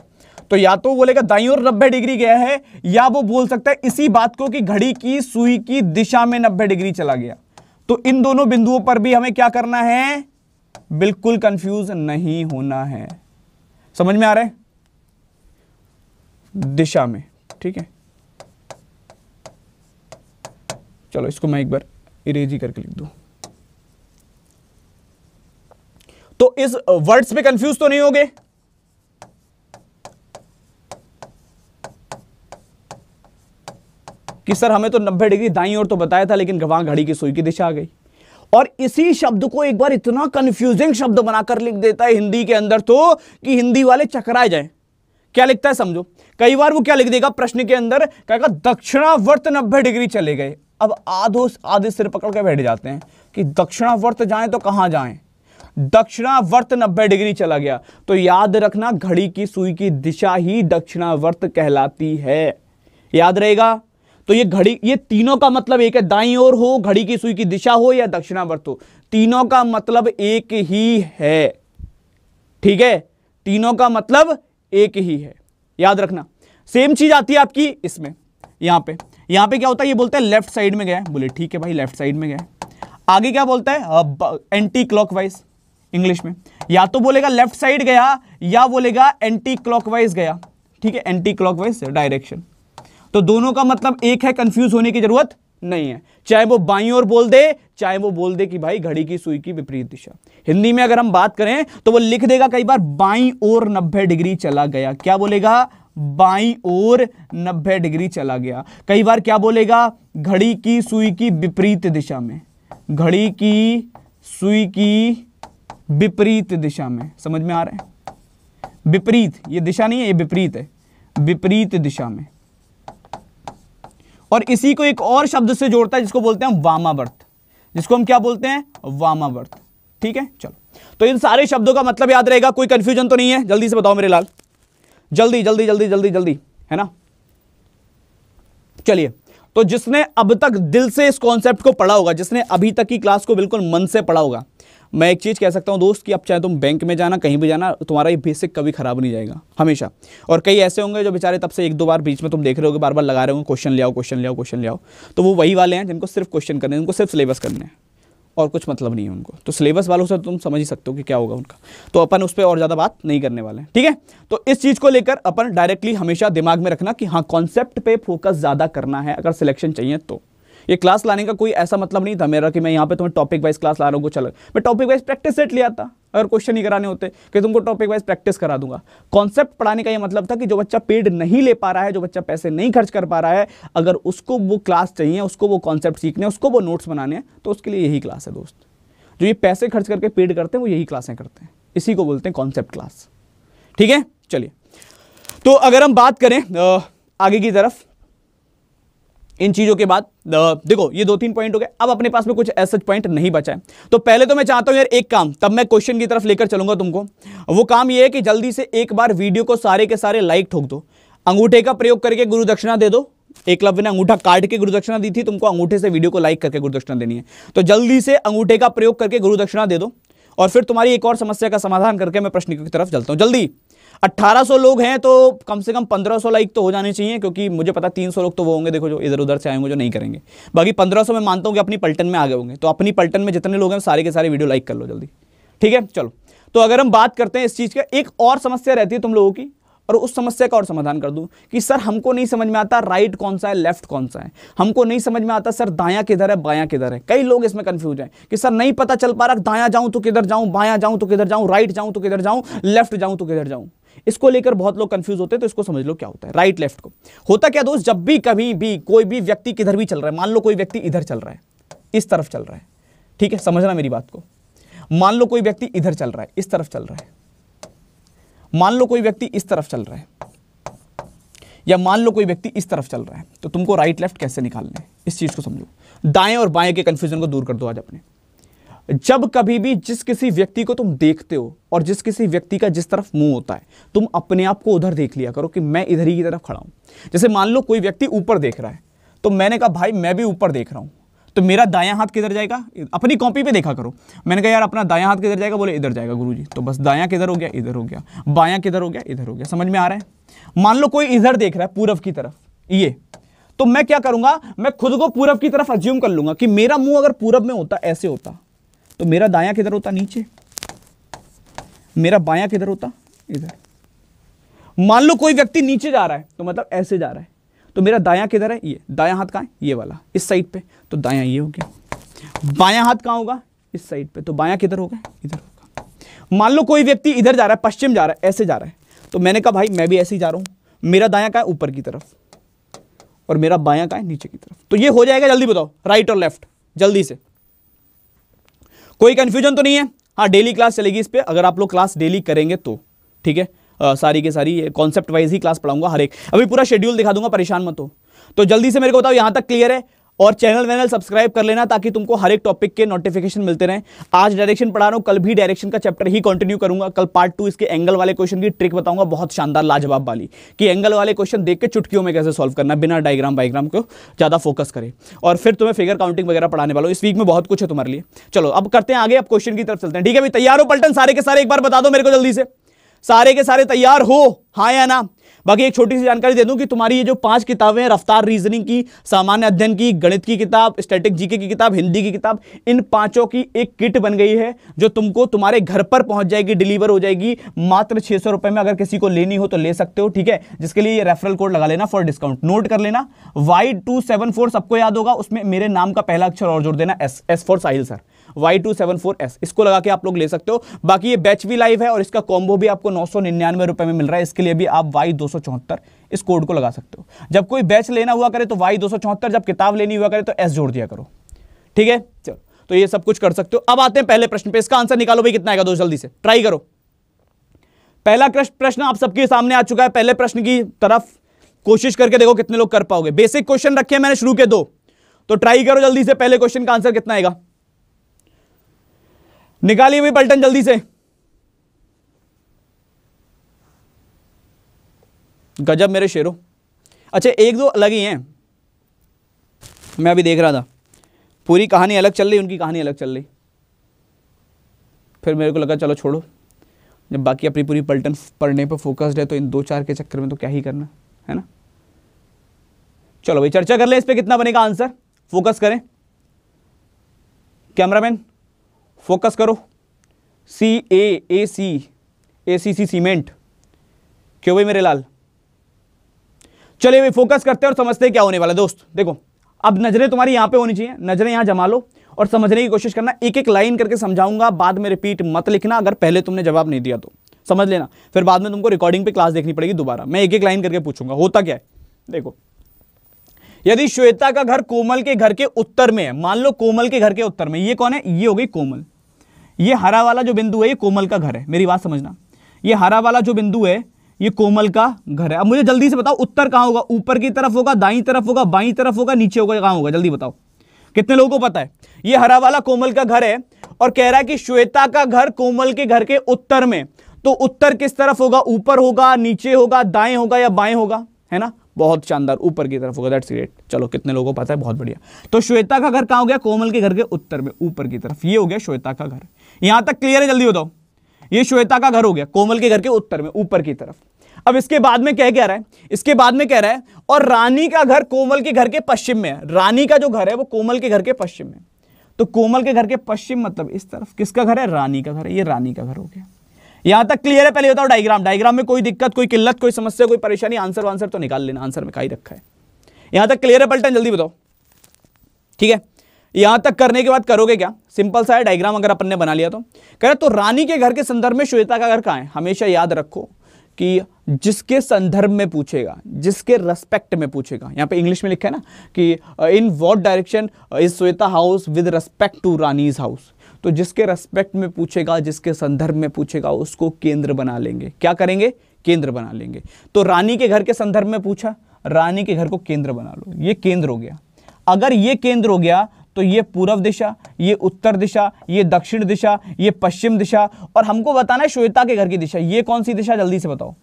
तो या तो बोलेगा दाई ओर नब्बे डिग्री गया है या वो बोल सकता है इसी बात को कि घड़ी की सुई की दिशा में नब्बे डिग्री चला गया तो इन दोनों बिंदुओं पर भी हमें क्या करना है बिल्कुल कंफ्यूज नहीं होना है समझ में आ रहा है दिशा में ठीक है चलो इसको मैं एक बार इरेज ही करके लिख दू तो इस वर्ड्स पे कंफ्यूज तो नहीं होगे कि सर हमें तो 90 डिग्री दाई और तो बताया था लेकिन वहां घड़ी की सुई की दिशा आ गई और इसी शब्द को एक बार इतना कंफ्यूजिंग शब्द बनाकर लिख देता है हिंदी के अंदर तो कि हिंदी वाले चकराए जाए क्या लिखता है समझो कई बार वो क्या लिख देगा प्रश्न के अंदर कहेगा दक्षिणावर्त नब्बे डिग्री चले गए अब आधो आधे सिर पकड़ के बैठ जाते हैं कि दक्षिणावर्त जाएं तो कहाँ जाएं दक्षिणावर्त 90 डिग्री चला गया तो याद रखना घड़ी की सुई की दिशा ही दक्षिणावर्त कहलाती है याद रहेगा तो ये घड़ी ये तीनों का मतलब एक है दाई ओर हो घड़ी की सुई की दिशा हो या दक्षिणावर्त हो तीनों का मतलब एक ही है ठीक है तीनों का मतलब एक ही है याद रखना सेम चीज आती है आपकी इसमें यहां पे यहां पे क्या होता है ये बोलते हैं लेफ्ट साइड में गया बोले ठीक है भाई लेफ्ट साइड में गया आगे क्या बोलता है एंटी क्लॉक इंग्लिश में या तो बोलेगा लेफ्ट साइड गया या बोलेगा एंटी क्लॉक गया ठीक है एंटी क्लॉक वाइज डायरेक्शन तो दोनों का मतलब एक है कंफ्यूज होने की जरूरत नहीं है चाहे वो बाई और बोल दे चाहे वो बोल दे कि भाई घड़ी की सुई की विपरीत दिशा हिंदी में अगर हम बात करें तो वो लिख देगा कई बार बाई और नब्बे डिग्री चला गया क्या बोलेगा बाई और 90 डिग्री चला गया कई बार क्या बोलेगा घड़ी की सुई की विपरीत दिशा में घड़ी की सुई की विपरीत दिशा में समझ में आ रहा है विपरीत ये दिशा नहीं है ये विपरीत है विपरीत दिशा में और इसी को एक और शब्द से जोड़ता है जिसको बोलते हैं वामावर्त जिसको हम क्या बोलते हैं वामावर्त ठीक है चलो तो इन सारे शब्दों का मतलब याद रहेगा कोई कंफ्यूजन तो नहीं है जल्दी से बताओ मेरे लाल जल्दी जल्दी जल्दी जल्दी जल्दी है ना चलिए तो जिसने अब तक दिल से इस कॉन्सेप्ट को पढ़ा होगा जिसने अभी तक की क्लास को बिल्कुल मन से पढ़ा होगा मैं एक चीज़ कह सकता हूं दोस्त कि अब चाहे तुम बैंक में जाना कहीं भी जाना तुम्हारा ये बेसिक कभी ख़राब नहीं जाएगा हमेशा और कई ऐसे होंगे जो बेचारे तब से एक दो बार बीच में तुम देख रहे हो बार बार लगा रहे हो क्वेश्चन लिया क्वेश्चन लिया क्वेश्चन लिया तो वो वही वाले हैं जिनको सिर्फ क्वेश्चन करने हैं सिर्फ सिलेबस करने हैं और कुछ मतलब नहीं है उनको तो सिलेबस वालों से तो तुम समझ ही सकते हो कि क्या होगा उनका तो अपन उस पर और ज़्यादा बात नहीं करने वाले हैं ठीक है तो इस चीज़ को लेकर अपन डायरेक्टली हमेशा दिमाग में रखना कि हाँ कॉन्सेप्ट पे फोकस ज़्यादा करना है अगर सिलेक्शन चाहिए तो ये क्लास लाने का कोई ऐसा मतलब नहीं था मेरा कि मैं यहाँ पे तुम्हें टॉपिक वाइज क्लास ला रहा हूँ कुछ अलग मैं टॉपिक वाइज प्रैक्टिस सेट लिया था अगर क्वेश्चन नहीं कराने होते कि तुमको टॉपिक वाइज प्रैक्टिस करा दूंगा कॉन्सेप्ट पढ़ाने का ये मतलब था कि जो बच्चा पेड नहीं ले पा रहा है जो बच्चा पैसे नहीं खर्च कर पा रहा है अगर उसको वो क्लास चाहिए उसको वो कॉन्सेप्ट सीखने उसको वो नोट्स बनाने हैं तो उसके लिए यही क्लास है दोस्त जो ये पैसे खर्च करके पेड करते हैं वो यही क्लासें करते हैं इसी को बोलते हैं कॉन्सेप्ट क्लास ठीक है चलिए तो अगर हम बात करें आगे की तरफ इन चीज़ों के बाद देखो ये दो तीन पॉइंट हो गए अब अपने पास में कुछ ऐसा पॉइंट नहीं बचा है तो पहले तो मैं चाहता हूं यार एक काम तब मैं क्वेश्चन की तरफ लेकर चलूंगा तुमको वो काम ये है कि जल्दी से एक बार वीडियो को सारे के सारे लाइक ठोक दो अंगूठे का प्रयोग करके गुरु दक्षिणा दे दो लव्य ने अंगूठा काट के गुरु दक्षिणा दी थी तुमको अंगूठे से वीडियो को लाइक करके गुरु दक्षिणा देनी है तो जल्दी से अंगूठे का प्रयोग करके गुरु दक्षिणा दे दो और फिर तुम्हारी एक और समस्या का समाधान करके मैं प्रश्न की तरफ चलता हूँ जल्दी 1800 लोग हैं तो कम से कम 1500 लाइक तो हो जाने चाहिए क्योंकि मुझे पता 300 लोग तो वो होंगे देखो जो इधर उधर से आएंगे जो नहीं करेंगे बाकी 1500 मैं मानता हूँ कि अपनी पलटन में आ गए होंगे तो अपनी पलटन में जितने लोग हैं सारे के सारे वीडियो लाइक कर लो जल्दी ठीक है चलो तो अगर हम बात करते हैं इस चीज़ का एक और समस्या रहती है तुम लोगों की और उस समस्या का और समाधान कर दूं कि सर हमको नहीं समझ में आता राइट कौन सा है लेफ्ट कौन सा है हमको नहीं समझ में आता सर दाया किधर है बाया किधर है कई लोग इसमें कंफ्यूज हैं कि सर नहीं पता चल पा रहा दाया जाऊं तो किधर जाऊं बाया जाऊं तो किधर जाऊं राइट जाऊं तो किधर जाऊं लेफ्ट जाऊं तो किधर जाऊं इसको लेकर बहुत लोग कंफ्यूज होते हैं तो इसको समझ लो क्या होता है राइट लेफ्ट को होता क्या दोस्त जब भी कभी भी कोई भी व्यक्ति किधर भी चल रहा है मान लो कोई व्यक्ति इधर चल रहा है इस तरफ चल रहा है ठीक है समझना मेरी बात को मान लो कोई व्यक्ति इधर चल रहा है इस तरफ चल रहा है मान लो कोई व्यक्ति इस तरफ चल रहा है या मान लो कोई व्यक्ति इस तरफ चल रहा है तो तुमको राइट लेफ्ट कैसे निकालना है इस चीज़ को समझो दाएं और बाएं के कंफ्यूजन को दूर कर दो आज अपने जब कभी भी जिस किसी व्यक्ति को तुम देखते हो और जिस किसी व्यक्ति का जिस तरफ मुंह होता है तुम अपने आप को उधर देख लिया करो कि मैं इधर ही की तरफ खड़ा हूं जैसे मान लो कोई व्यक्ति ऊपर देख रहा है तो मैंने कहा भाई मैं भी ऊपर देख रहा हूं तो मेरा दायां हाथ किधर जाएगा अपनी कॉपी पे देखा करो मैंने कहा यार अपना दायां हाथ किधर जाएगा बोले इधर जाएगा गुरुजी तो बस दायां किधर हो गया इधर हो गया बायां किधर हो गया इधर हो गया समझ में आ रहा है मान लो कोई इधर देख रहा है पूर्व की तरफ ये तो मैं क्या करूंगा मैं खुद को पूरब की तरफ अज्यूम कर लूंगा कि मेरा मुंह अगर पूरब में होता ऐसे होता तो मेरा दाया किधर होता नीचे मेरा बाया किधर होता इधर मान लो कोई व्यक्ति नीचे जा रहा है तो मतलब ऐसे जा रहा है तो मेरा दाया किधर है ये दाया हाथ कहा है ये वाला इस साइड पे तो दाया ये हो गया बाया हाथ कहां होगा इस साइड पे तो बाया किधर होगा इधर होगा मान लो कोई व्यक्ति इधर जा रहा है पश्चिम जा रहा है ऐसे जा रहा है तो मैंने कहा भाई मैं भी ऐसे ही जा रहा हूं मेरा दाया का है ऊपर की तरफ और मेरा बाया का है नीचे की तरफ तो ये हो जाएगा जल्दी बताओ राइट और लेफ्ट जल्दी से कोई कन्फ्यूजन तो नहीं है हाँ डेली क्लास चलेगी इस पर अगर आप लोग क्लास डेली करेंगे तो ठीक है सारी के सारी कॉन्सेप्ट वाइज ही क्लास पढ़ाऊंगा हर एक अभी पूरा शेड्यूल दिखा दूंगा परेशान मत हो तो जल्दी से मेरे को बताओ यहाँ तक क्लियर है और चैनल वैनल सब्सक्राइब कर लेना ताकि तुमको हर एक टॉपिक के नोटिफिकेशन मिलते रहें आज डायरेक्शन पढ़ा रहा हूँ कल भी डायरेक्शन का चैप्टर ही कंटिन्यू करूंगा कल पार्ट टू इसके एंगल वाले क्वेश्चन की ट्रिक बताऊंगा बहुत शानदार लाजवाब वाली कि एंगल वाले क्वेश्चन देख के चुटकियों में कैसे सॉल्व करना बिना डायग्राम वाइग्राम को ज़्यादा फोकस करें और फिर तुम्हें फिगर काउंटिंग वगैरह पढ़ाने वालों इस वीक में बहुत कुछ है तुम्हारे लिए चलो अब करते हैं आगे अब क्वेश्चन की तरफ चलते हैं ठीक है भाई तैयार हो पलटन सारे के सारे एक बार बता दो मेरे को जल्दी से सारे के सारे तैयार हो हाँ या ना बाकी एक छोटी सी जानकारी दे दूं कि तुम्हारी ये जो पांच किताबें हैं रफ्तार रीजनिंग की सामान्य अध्ययन की गणित की किताब स्टैटिक जीके की किताब हिंदी की किताब इन पांचों की एक किट बन गई है जो तुमको तुम्हारे घर पर पहुंच जाएगी डिलीवर हो जाएगी मात्र छह सौ में अगर किसी को लेनी हो तो ले सकते हो ठीक है जिसके लिए ये रेफरल कोड लगा लेना फॉर डिस्काउंट नोट कर लेना वाई सबको याद होगा उसमें मेरे नाम का पहला अक्षर और जोड़ देना S S for Sahil sir Y two seven four S इसको लगा के आप लोग ले सकते हो बाकी ये बैच भी लाइव है और इसका कॉम्बो भी आपको नौ सौ निन्यानवे रुपए में मिल रहा है इसके लिए भी आप वाई दो सौ चौहत्तर इस कोड को लगा सकते हो जब कोई बैच लेना हुआ करे तो वाई दो सौ चौहत्तर जब किताब लेनी हुआ करे तो एस जोड़ दिया करो ठीक है चलो तो ये सब कुछ कर सकते हो अब आते हैं पहले प्रश्न पे इसका आंसर निकालो भाई कितना आएगा दोस्त जल्दी से ट्राई करो पहला प्रश्न आप सबके सामने आ चुका है पहले प्रश्न की तरफ कोशिश करके देखो कितने लोग कर पाओगे बेसिक क्वेश्चन रखे मैंने शुरू के दो तो ट्राई करो जल्दी से पहले क्वेश्चन का आंसर कितना आएगा निकालिए भाई पलटन जल्दी से गजब मेरे शेरों अच्छा एक दो अलग ही हैं मैं अभी देख रहा था पूरी कहानी अलग चल रही उनकी कहानी अलग चल रही फिर मेरे को लगा चलो छोड़ो जब बाकी अपनी पूरी पलटन पढ़ने पर फोकस्ड है तो इन दो चार के चक्कर में तो क्या ही करना है ना चलो भाई चर्चा कर लें इस पर कितना बनेगा आंसर फोकस करें कैमरामैन फोकस करो सी ए ए सी ए सी सी सीमेंट क्यों भाई मेरे लाल चलिए भाई फोकस करते हैं और समझते हैं क्या होने वाला दोस्त देखो अब नज़रें तुम्हारी यहां पे होनी चाहिए नज़रें यहां जमा लो और समझने की कोशिश करना एक एक लाइन करके समझाऊंगा बाद में रिपीट मत लिखना अगर पहले तुमने जवाब नहीं दिया तो समझ लेना फिर बाद में तुमको रिकॉर्डिंग पे क्लास देखनी पड़ेगी दोबारा मैं एक एक लाइन करके पूछूंगा होता क्या है देखो यदि श्वेता का घर कोमल के घर के उत्तर में है मान लो कोमल के घर के उत्तर में ये कौन है ये हो गई कोमल ये हरा वाला जो बिंदु है ये कोमल का घर है मेरी बात समझना ये हरा वाला जो बिंदु है ये कोमल का घर है अब मुझे जल्दी से बताओ उत्तर कहाँ होगा ऊपर की तरफ होगा दाई तरफ होगा बाई तरफ होगा नीचे होगा कहाँ होगा जल्दी बताओ कितने लोगों को पता है ये हरा वाला कोमल का घर है और कह रहा है कि श्वेता का घर कोमल के घर के उत्तर में तो उत्तर किस तरफ होगा ऊपर होगा नीचे होगा दाएं होगा या बाएं होगा है ना बहुत शानदार ऊपर की तरफ होगा दैट्स ग्रेट चलो कितने लोगों को पता है बहुत बढ़िया तो श्वेता का घर कहाँ हो गया कोमल के घर के उत्तर में ऊपर की तरफ ये हो गया श्वेता का घर यहां तक क्लियर है जल्दी बताओ ये श्वेता का घर हो गया कोमल के घर के उत्तर में ऊपर की तरफ अब इसके बाद में क्या कह रहा है इसके बाद में कह रहा है और रानी का घर कोमल के घर के पश्चिम में है रानी का जो घर है वो कोमल के घर के पश्चिम में तो कोमल के घर के पश्चिम मतलब इस तरफ किसका घर है रानी का घर है ये रानी का घर हो गया यहां तक क्लियर है पहले बताओ डायग्राम डायग्राम में कोई दिक्कत कोई किल्लत कोई समस्या कोई परेशानी आंसर वांसर तो निकाल लेना आंसर में का ही रखा है यहां तक क्लियर है पलटन जल्दी बताओ ठीक है यहां तक करने के बाद करोगे क्या सिंपल सा है डायग्राम अगर अपन ने बना लिया तो कह तो रानी के घर के संदर्भ में श्वेता का घर कहाँ है हमेशा याद रखो कि जिसके संदर्भ में पूछेगा जिसके रेस्पेक्ट में पूछेगा यहाँ पे इंग्लिश में लिखा है ना कि in what direction is Shweta house with respect to Rani's house तो जिसके रेस्पेक्ट में पूछेगा जिसके संदर्भ में पूछेगा उसको केंद्र बना लेंगे क्या करेंगे केंद्र बना लेंगे तो रानी के घर के संदर्भ में पूछा रानी के घर को केंद्र बना लो ये केंद्र हो गया अगर ये केंद्र हो गया तो ये पूर्व दिशा ये उत्तर दिशा ये दक्षिण दिशा ये पश्चिम दिशा और हमको बताना है श्वेता के घर की दिशा ये कौन सी दिशा जल्दी से बताओ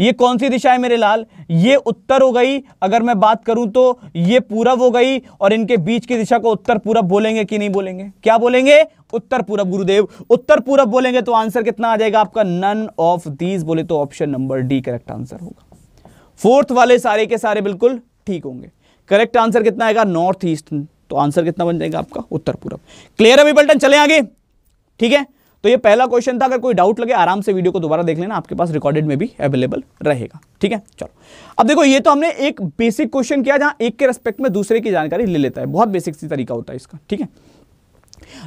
ये कौन सी दिशा है मेरे लाल ये उत्तर हो गई अगर मैं बात करूं तो ये पूरब हो गई और इनके बीच की दिशा को उत्तर पूरब बोलेंगे कि नहीं बोलेंगे क्या बोलेंगे उत्तर पूरब गुरुदेव उत्तर पूरब बोलेंगे तो आंसर कितना आ जाएगा आपका नन ऑफ दीज बोले तो option number D correct answer होगा फोर्थ वाले सारे के सारे बिल्कुल ठीक होंगे करेक्ट आंसर कितना आएगा नॉर्थ ईस्ट तो आंसर कितना बन जाएगा आपका उत्तर पूरब क्लियर है बल्टन चले आगे ठीक है तो ये पहला क्वेश्चन था अगर कोई डाउट लगे आराम से वीडियो को दोबारा देख लेना आपके पास रिकॉर्डेड में भी अवेलेबल रहेगा ठीक है चलो अब देखो ये तो हमने एक बेसिक क्वेश्चन किया जहां एक के रेस्पेक्ट में दूसरे की जानकारी ले लेता है बहुत बेसिक सी तरीका होता है इसका ठीक है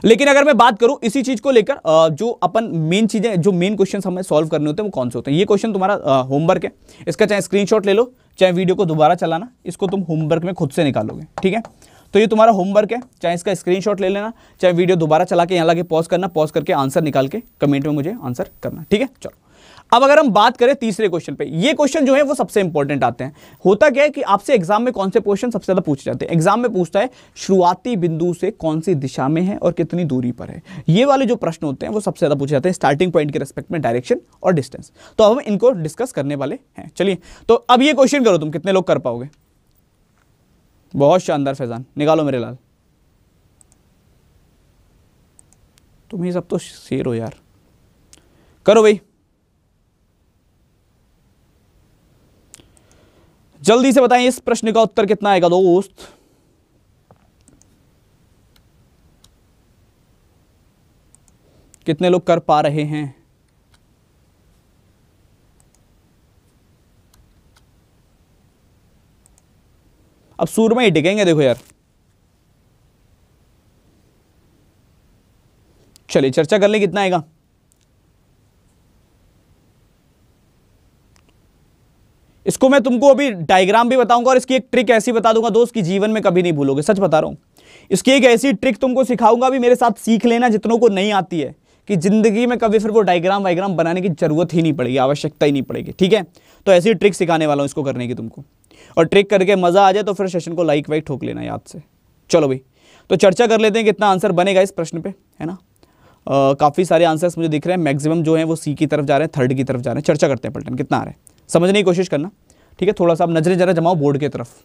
लेकिन अगर मैं बात करूं इसी चीज को लेकर जो अपन मेन चीजें जो मेन क्वेश्चन हमें सॉल्व करने होते हैं वो कौन से होते हैं ये क्वेश्चन तुम्हारा होमवर्क है इसका चाहे स्क्रीनशॉट ले लो चाहे वीडियो को दोबारा चलाना इसको तुम होमवर्क में खुद से निकालोगे ठीक है तो ये तुम्हारा होमवर्क है चाहे इसका स्क्रीनशॉट ले लेना चाहे वीडियो दोबारा चला के यहाँ लगे पॉज करना पॉज करके आंसर निकाल के कमेंट में मुझे आंसर करना ठीक है चलो अब अगर हम बात करें तीसरे क्वेश्चन पे ये क्वेश्चन जो है वो सबसे इंपॉर्टेंट आते हैं होता क्या है कि आपसे एग्जाम में कौन से क्वेश्चन सबसे ज्यादा पूछे जाते हैं एग्जाम में पूछता है शुरुआती बिंदु से कौन सी दिशा में है और कितनी दूरी पर है ये वाले जो प्रश्न होते हैं वो सबसे ज्यादा पूछे जाते हैं स्टार्टिंग पॉइंट के रेस्पेक्ट में डायरेक्शन और डिस्टेंस तो अब हम इनको डिस्कस करने वाले हैं चलिए तो अब ये क्वेश्चन करो तुम कितने लोग कर पाओगे बहुत शानदार फैज़ान निकालो मेरे लाल तुम ही सब तो शेर हो यार करो भाई जल्दी से बताएं इस प्रश्न का उत्तर कितना आएगा दोस्त कितने लोग कर पा रहे हैं अब सूर में ही टिकेंगे देखो यार चलिए चर्चा कर ले कितना आएगा इसको मैं तुमको अभी डायग्राम भी बताऊंगा और इसकी एक ट्रिक ऐसी बता दूंगा दोस्त कि जीवन में कभी नहीं भूलोगे सच बता रहा हूं इसकी एक ऐसी ट्रिक तुमको सिखाऊंगा अभी मेरे साथ सीख लेना जितनों को नहीं आती है कि ज़िंदगी में कभी फिर वो डायग्राम वाइग्राम बनाने की ज़रूरत ही नहीं पड़ेगी आवश्यकता ही नहीं पड़ेगी ठीक है तो ऐसी ट्रिक सिखाने वाला हूँ इसको करने की तुमको और ट्रिक करके मज़ा आ जाए तो फिर सेशन को लाइक वाइक ठोक लेना याद से चलो भाई तो चर्चा कर लेते हैं कितना आंसर बनेगा इस प्रश्न पे है ना काफ़ी सारे आंसर्स मुझे दिख रहे हैं मैक्सिमम जो है वो सी की तरफ जा रहे हैं थर्ड की तरफ जा रहे हैं चर्चा करते हैं पलटन कितना आ रहा है समझने की कोशिश करना ठीक है थोड़ा सा आप नजरें जरा जमाओ बोर्ड की तरफ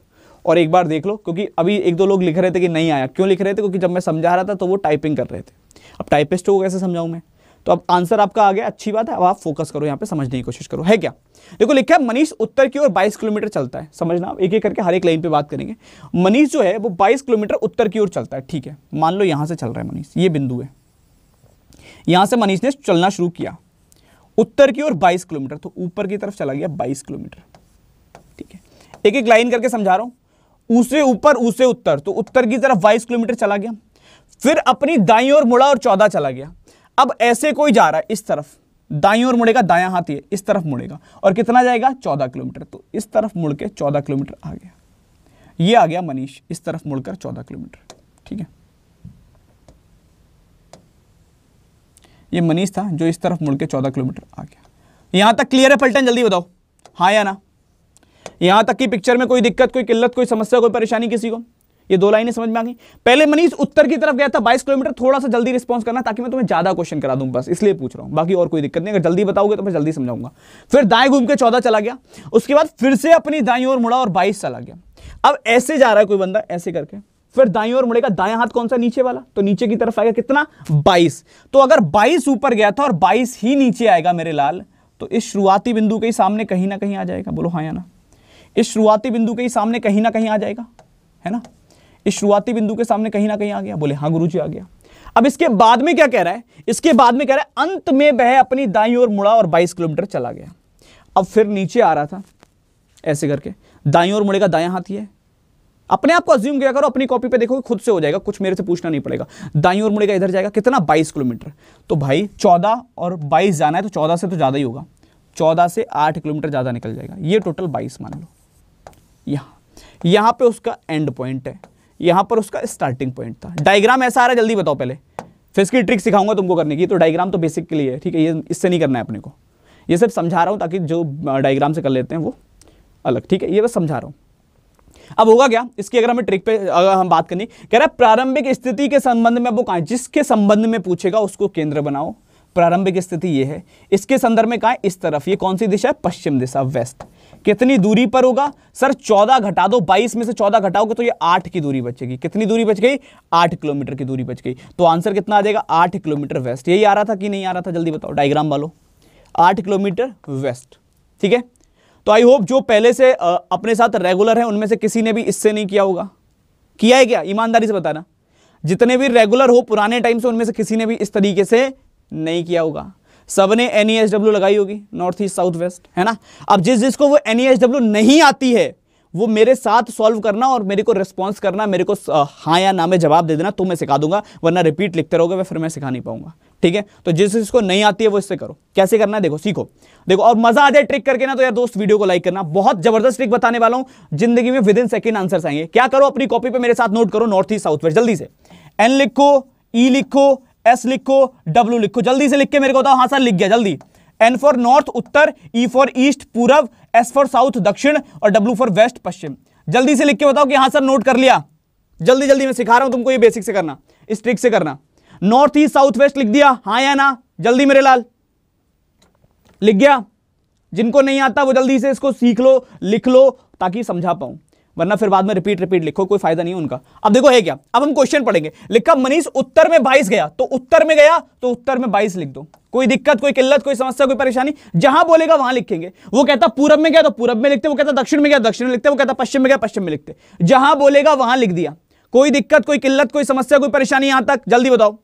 और एक बार देख लो क्योंकि अभी एक दो लोग लिख रहे थे कि नहीं आया क्यों लिख रहे थे क्योंकि जब मैं समझा रहा था तो वो टाइपिंग कर रहे थे अब टाइपिस्ट को कैसे समझाऊँ मैं तो अब आंसर आपका आ गया अच्छी बात है अब आप फोकस करो यहाँ पे समझने की कोशिश करो है क्या देखो लिखा है मनीष उत्तर की ओर 22 किलोमीटर चलता है समझना आप एक एक करके हर एक लाइन पे बात करेंगे मनीष जो है वो 22 किलोमीटर उत्तर की ओर चलता है ठीक है मान लो यहाँ से चल रहा है मनीष ये बिंदु है यहाँ से मनीष ने चलना शुरू किया उत्तर की ओर बाईस किलोमीटर तो ऊपर की तरफ चला गया बाईस किलोमीटर ठीक है एक एक लाइन करके समझा रहा हूँ ऊसे ऊपर ऊसे उत्तर तो उत्तर की तरफ बाईस किलोमीटर चला गया फिर अपनी दाई और मुड़ा और चौदह चला गया अब ऐसे कोई जा रहा है इस तरफ दाई ओर मुड़ेगा दाया हाथ ये इस तरफ मुड़ेगा और कितना जाएगा चौदह किलोमीटर तो इस तरफ मुड़ के चौदह किलोमीटर आ गया ये आ गया मनीष इस तरफ मुड़कर चौदह किलोमीटर ठीक है ये मनीष था जो इस तरफ मुड़ के चौदह किलोमीटर आ गया यहां तक क्लियर है पलटन जल्दी बताओ हाँ या ना यहां तक की पिक्चर में कोई दिक्कत कोई किल्लत कोई समस्या कोई परेशानी किसी को ये दो लाइनें समझ में आ गई पहले मनीष उत्तर की तरफ गया था 22 किलोमीटर थोड़ा सा जल्दी रिस्पॉन्स करना ताकि मैं तुम्हें ज्यादा क्वेश्चन करा दूं बस इसलिए पूछ रहा हूं बाकी और कोई दिक्कत नहीं अगर जल्दी बताओगे तो मैं जल्दी समझाऊंगा फिर दाएं घूम के चौदह चला गया उसके बाद फिर से अपनी दाई और मुड़ा और बाईस चला गया अब ऐसे जा रहा है कोई बंदा ऐसे करके फिर दाई और मुड़ेगा दाया हाथ कौन सा नीचे वाला तो नीचे की तरफ आएगा कितना बाईस तो अगर बाईस ऊपर गया था और बाईस ही नीचे आएगा मेरे लाल तो इस शुरुआती बिंदु के ही सामने कहीं ना कहीं आ जाएगा बोलो हाँ या ना इस शुरुआती बिंदु के ही सामने कहीं ना कहीं आ जाएगा है ना इस शुरुआती बिंदु के सामने कहीं ना कहीं आ गया बोले हाँ गुरु जी आ गया अब इसके बाद में क्या कह रहा है इसके बाद में कह रहा है अंत में वह अपनी दाई ओर मुड़ा और 22 किलोमीटर चला गया अब फिर नीचे आ रहा था ऐसे करके दाई ओर मुड़ेगा दाया हाथ ही है अपने आप को अज्यूम किया करो अपनी कॉपी पे देखो खुद से हो जाएगा कुछ मेरे से पूछना नहीं पड़ेगा दाई ओर मुड़ेगा इधर जाएगा कितना बाईस किलोमीटर तो भाई चौदह और बाईस जाना है तो चौदह से तो ज़्यादा ही होगा चौदह से आठ किलोमीटर ज़्यादा निकल जाएगा ये टोटल बाईस मान लो यहां यहां पर उसका एंड पॉइंट है यहां पर उसका स्टार्टिंग पॉइंट था डायग्राम ऐसा आ रहा है जल्दी बताओ पहले फिर इसकी ट्रिक सिखाऊंगा तुमको करने की तो डायग्राम तो बेसिक के लिए है ठीक है ये इससे नहीं करना है अपने को ये सिर्फ समझा रहा हूँ ताकि जो डायग्राम से कर लेते हैं वो अलग ठीक है ये बस समझा रहा हूँ अब होगा क्या इसकी अगर हमें ट्रिक पे अगर हम बात करनी कह रहा है प्रारंभिक स्थिति के संबंध में वो कहा जिसके संबंध में पूछेगा उसको केंद्र बनाओ प्रारंभिक स्थिति ये है इसके संदर्भ में कहा इस तरफ ये कौन सी दिशा है पश्चिम दिशा वेस्ट कितनी दूरी पर होगा सर चौदह घटा दो बाईस में से चौदह घटाओगे तो ये आठ की दूरी बचेगी कितनी दूरी बच गई आठ किलोमीटर की दूरी बच गई तो आंसर कितना आ जाएगा आठ किलोमीटर वेस्ट यही आ रहा था कि नहीं आ रहा था जल्दी बताओ डायग्राम वालों आठ किलोमीटर वेस्ट ठीक है तो आई होप जो पहले से अपने साथ रेगुलर हैं उनमें से किसी ने भी इससे नहीं किया होगा किया है क्या ईमानदारी से बताना जितने भी रेगुलर हो पुराने टाइम से उनमें से किसी ने भी इस तरीके से नहीं किया होगा सबने एन e लगाई होगी नॉर्थ ईस्ट साउथ वेस्ट है ना अब जिस जिसको वो एन e नहीं आती है वो मेरे साथ सॉल्व करना और मेरे को रिस्पॉन्स करना मेरे को हाँ या ना में जवाब दे देना तो मैं सिखा दूंगा वरना रिपीट लिखते रहोगे फिर मैं सिखा नहीं पाऊंगा ठीक है तो जिस जिसको नहीं आती है वो इससे करो कैसे करना है देखो सीखो देखो और मजा आ जाए ट्रिक करके ना तो यार दोस्त वीडियो को लाइक करना बहुत जबरदस्त ट्रिक बताने वाला हूं जिंदगी में विद इन सेकेंड आंसर आएंगे क्या करो अपनी कॉपी पर मेरे साथ नोट करो नॉर्थ ईस्ट साउथ वेस्ट जल्दी से एन लिखो ई e लिखो एस लिखो डब्ल्यू लिखो जल्दी से लिख के मेरे को बताओ हाँ सर लिख गया जल्दी एन फॉर नॉर्थ उत्तर ई फॉर ईस्ट पूर्व एस फॉर साउथ दक्षिण और डब्ल्यू फॉर वेस्ट पश्चिम जल्दी से लिख के बताओ कि हाँ सर नोट कर लिया जल्दी जल्दी मैं सिखा रहा हूं तुमको ये बेसिक से करना इस ट्रिक से करना नॉर्थ ईस्ट साउथ वेस्ट लिख दिया हाँ या ना जल्दी मेरे लाल लिख गया जिनको नहीं आता वो जल्दी से इसको सीख लो लिख लो ताकि समझा पाऊं वरना फिर बाद में रिपीट रिपीट लिखो कोई फायदा नहीं उनका अब देखो है क्या अब हम क्वेश्चन पढ़ेंगे लिखा मनीष उत्तर में बाईस गया तो उत्तर में गया तो उत्तर में बाईस लिख दो कोई दिक्कत कोई किल्लत कोई समस्या कोई परेशानी जहां बोलेगा वहां लिखेंगे वो कहता पूरब में गया तो पूरब में लिखते वो कहता दक्षिण में गया दक्षिण में लिखते वो कहता पश्चिम में गया पश्चिम में लिखते जहां बोलेगा वहां लिख दिया कोई दिक्कत कोई किल्लत कोई समस्या कोई परेशानी यहां तक जल्दी बताओ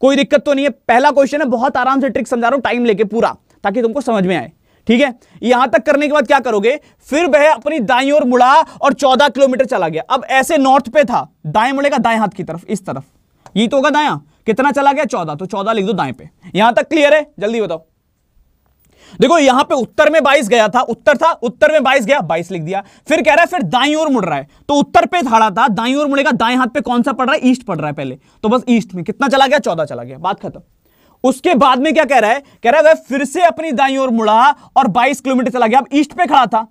कोई दिक्कत तो नहीं है पहला क्वेश्चन है बहुत आराम से ट्रिक समझा रहा हूं टाइम लेके पूरा ताकि तुमको समझ में आए ठीक है यहां तक करने के बाद क्या करोगे फिर वह अपनी दाई ओर मुड़ा और चौदह किलोमीटर चला गया अब ऐसे नॉर्थ पे था दाएं मुड़ेगा दाएं हाथ की तरफ इस तरफ ये तो होगा दाया कितना चला गया चौदह तो चौदह लिख दो दाएं पे यहां तक क्लियर है जल्दी बताओ देखो यहां पे उत्तर में बाईस गया था उत्तर था उत्तर में बाईस गया बाईस लिख दिया फिर कह रहा है फिर दाई ओर मुड़ रहा है तो उत्तर पे धाड़ा था दाई ओर मुड़ेगा दाएं हाथ पे कौन सा पड़ रहा है ईस्ट पड़ रहा है पहले तो बस ईस्ट में कितना चला गया चौदह चला गया बात खत्म उसके बाद में क्या कह रहा है कह रहा है वह फिर से अपनी दाई ओर मुड़ा और 22 किलोमीटर चला गया अब ईस्ट पे खड़ा था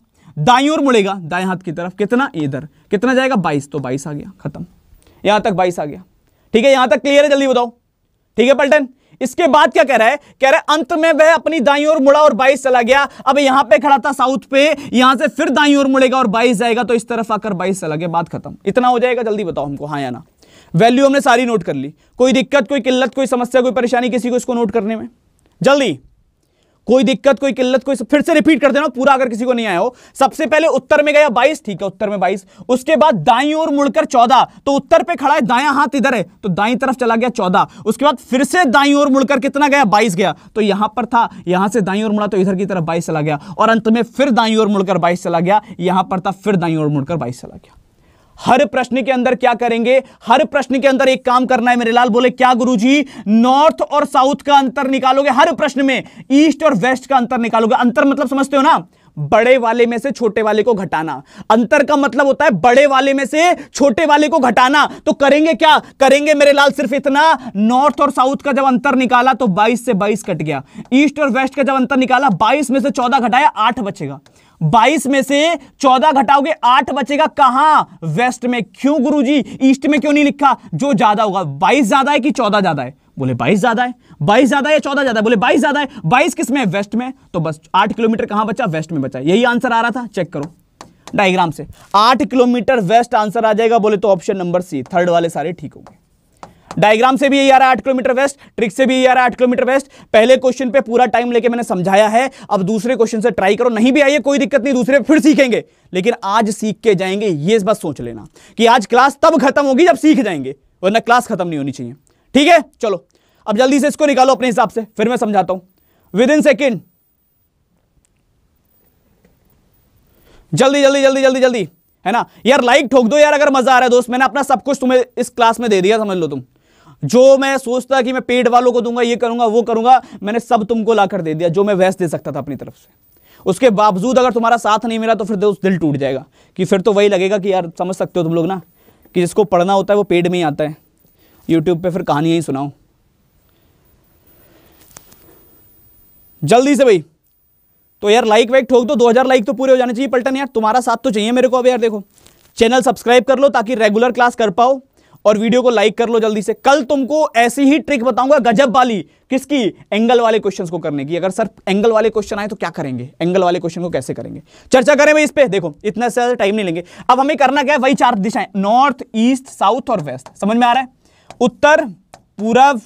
दाई ओर मुड़ेगा दाएं हाथ की तरफ कितना इधर कितना जाएगा 22 तो 22 आ गया खत्म यहां तक 22 आ गया ठीक है यहां तक क्लियर है जल्दी बताओ ठीक है पलटन इसके बाद क्या कह रहा है कह रहा है अंत में वह अपनी दाई ओर मुड़ा और बाईस चला गया अब यहां पे खड़ा था साउथ पे यहां से फिर दाई ओर मुड़ेगा और बाईस जाएगा तो इस तरफ आकर बाईस चला गया बात खत्म इतना हो जाएगा जल्दी बताओ हमको हाँ या ना वैल्यू हमने सारी नोट कर ली कोई दिक्कत कोई किल्लत कोई समस्या कोई परेशानी किसी को इसको नोट करने में जल्दी कोई दिक्कत कोई किल्लत कोई फिर से रिपीट कर देना पूरा अगर किसी को नहीं आया हो सबसे पहले उत्तर में गया 22 ठीक है उत्तर में 22 उसके बाद दाई ओर मुड़कर 14 तो उत्तर पे खड़ा है दाया हाथ इधर है तो दाई तरफ चला गया 14 उसके बाद फिर से दाई ओर मुड़कर कितना गया 22 गया तो यहां पर था यहां से दाई ओर मुड़ा तो इधर की तरफ बाईस चला गया और अंत में फिर दाई ओर मुड़कर बाईस चला गया यहां पर था फिर दाई ओर मुड़कर बाईस चला गया हर प्रश्न के अंदर क्या करेंगे हर प्रश्न के अंदर एक काम करना है मेरे लाल बोले क्या गुरुजी नॉर्थ और साउथ का अंतर निकालोगे हर प्रश्न में ईस्ट और वेस्ट का अंतर निकालोगे अंतर मतलब समझते हो ना बड़े वाले में से छोटे वाले को घटाना अंतर का मतलब होता है बड़े वाले में से छोटे वाले को घटाना तो करेंगे क्या करेंगे मेरे लाल सिर्फ इतना नॉर्थ और साउथ का जब अंतर निकाला तो 22 से 22 कट गया ईस्ट और वेस्ट का जब अंतर निकाला 22 में से 14 घटाया 8 बचेगा बाईस में से चौदह घटाओगे आठ बचेगा कहां वेस्ट में क्यों गुरुजी ईस्ट में क्यों नहीं लिखा जो ज्यादा होगा बाईस ज्यादा है कि चौदह ज्यादा है बोले बाईस ज्यादा है बाईस ज्यादा है या ज्यादा है बोले बाईस ज्यादा है बाईस किस में है वेस्ट में तो बस आठ किलोमीटर कहां बचा वेस्ट में बचा यही आंसर आ रहा था चेक करो डायग्राम से आठ किलोमीटर वेस्ट आंसर आ जाएगा बोले तो ऑप्शन नंबर सी थर्ड वाले सारे ठीक हो गए डायग्राम से भी यही आ रहा है आठ किलोमीटर वेस्ट ट्रिक से भी यही आ रहा है आठ किलोमीटर वेस्ट पहले क्वेश्चन पे पूरा टाइम लेके मैंने समझाया है अब दूसरे क्वेश्चन से ट्राई करो नहीं भी आइए कोई दिक्कत नहीं दूसरे फिर सीखेंगे लेकिन आज सीख के जाएंगे ये बस सोच लेना कि आज क्लास तब खत्म होगी जब सीख जाएंगे वरना क्लास खत्म नहीं होनी चाहिए ठीक है चलो अब जल्दी से इसको निकालो अपने हिसाब से फिर मैं समझाता हूं विद इन सेकेंड जल्दी जल्दी जल्दी जल्दी जल्दी है ना यार लाइक ठोक दो यार अगर मजा आ रहा है दोस्त मैंने अपना सब कुछ तुम्हें इस क्लास में दे दिया समझ लो तुम जो मैं सोचता कि मैं पेट वालों को दूंगा ये करूंगा वो करूंगा मैंने सब तुमको लाकर दे दिया जो मैं वैस दे सकता था अपनी तरफ से उसके बावजूद अगर तुम्हारा साथ नहीं मिला तो फिर उस दिल टूट जाएगा कि फिर तो वही लगेगा कि यार समझ सकते हो तुम लोग ना कि जिसको पढ़ना होता है वो पेड में ही आता है यूट्यूब पर फिर कहानियाँ ही सुनाओ जल्दी से भाई तो यार लाइक वाइक ठोक दो दो हज़ार लाइक तो पूरे हो जाने चाहिए पलटन यार तुम्हारा साथ तो चाहिए मेरे को अब यार देखो चैनल सब्सक्राइब कर लो ताकि रेगुलर क्लास कर पाओ और वीडियो को लाइक कर लो जल्दी से कल तुमको ऐसी ही ट्रिक बताऊंगा गजब वाली किसकी एंगल वाले क्वेश्चंस को करने की अगर सर एंगल वाले क्वेश्चन आए तो क्या करेंगे एंगल वाले क्वेश्चन को कैसे करेंगे चर्चा करें भाई इस पर देखो इतना से टाइम नहीं लेंगे अब हमें करना क्या है वही चार दिशाएं नॉर्थ ईस्ट साउथ और वेस्ट समझ में आ रहा है उत्तर पूर्व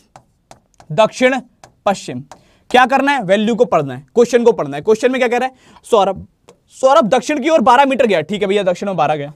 दक्षिण पश्चिम क्या करना है वैल्यू को पढ़ना है क्वेश्चन को पढ़ना है क्वेश्चन में क्या कह रहा है सौरभ सौरभ दक्षिण की ओर 12 मीटर गया ठीक है भैया दक्षिण में 12 गया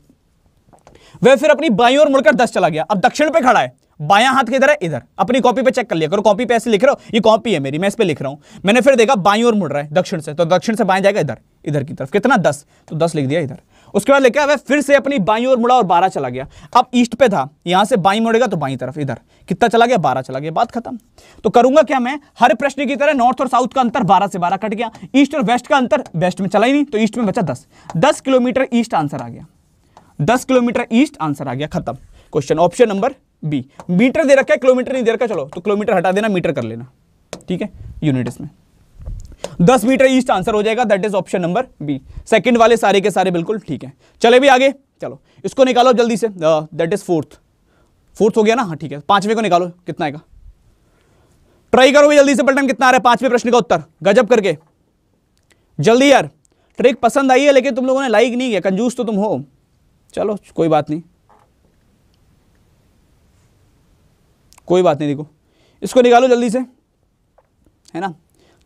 वह फिर अपनी बाई और मुड़कर दस चला गया अब दक्षिण पे खड़ा है बाया हाथ किधर है इधर अपनी कॉपी पे चेक कर लिया करो कॉपी पे ऐसे लिख रहे हो ये कॉपी है मेरी मैं इस पर लिख रहा हूं मैंने फिर देखा बाई और मुड़ रहा है दक्षिण से तो दक्षिण से बाएं जाएगा इधर इधर की तरफ कितना दस तो दस लिख दिया इधर उसके बाद लिखा वह फिर से अपनी बाई और मुड़ा और बारह चला गया अब ईस्ट पे था यहां से बाई मुड़ेगा तो बाई तरफ इधर कितना चला गया बारह चला गया बात खत्म तो करूंगा क्या मैं हर प्रश्न की तरह नॉर्थ और साउथ का अंतर बारह से बारह कट गया ईस्ट और वेस्ट का अंतर वेस्ट में चला ही नहीं तो ईस्ट में बचा दस दस किलोमीटर ईस्ट आंसर आ गया दस किलोमीटर ईस्ट आंसर आ गया खत्म question option number B metre दे रखा है किलोमीटर नहीं दे रखा चलो तो किलोमीटर हटा देना मीटर कर लेना ठीक है यूनिट इसमें दस मीटर ईस्ट आंसर हो जाएगा that is option number B second वाले सारे के सारे बिल्कुल ठीक है चले भी आगे चलो इसको निकालो जल्दी say that is fourth fourth हो गया ना हाँ ठीक है पांचवे को निकालो कितना आएगा ट्राई करो भी जल्दी से पलटन कितना आ रहा है पांचवे प्रश्न का उत्तर गजब करके जल्दी यार ट्रिक पसंद आई है लेकिन तुम लोगों ने लाइक नहीं किया कंजूस तो तुम हो चलो कोई बात नहीं कोई बात नहीं देखो इसको निकालो जल्दी से है ना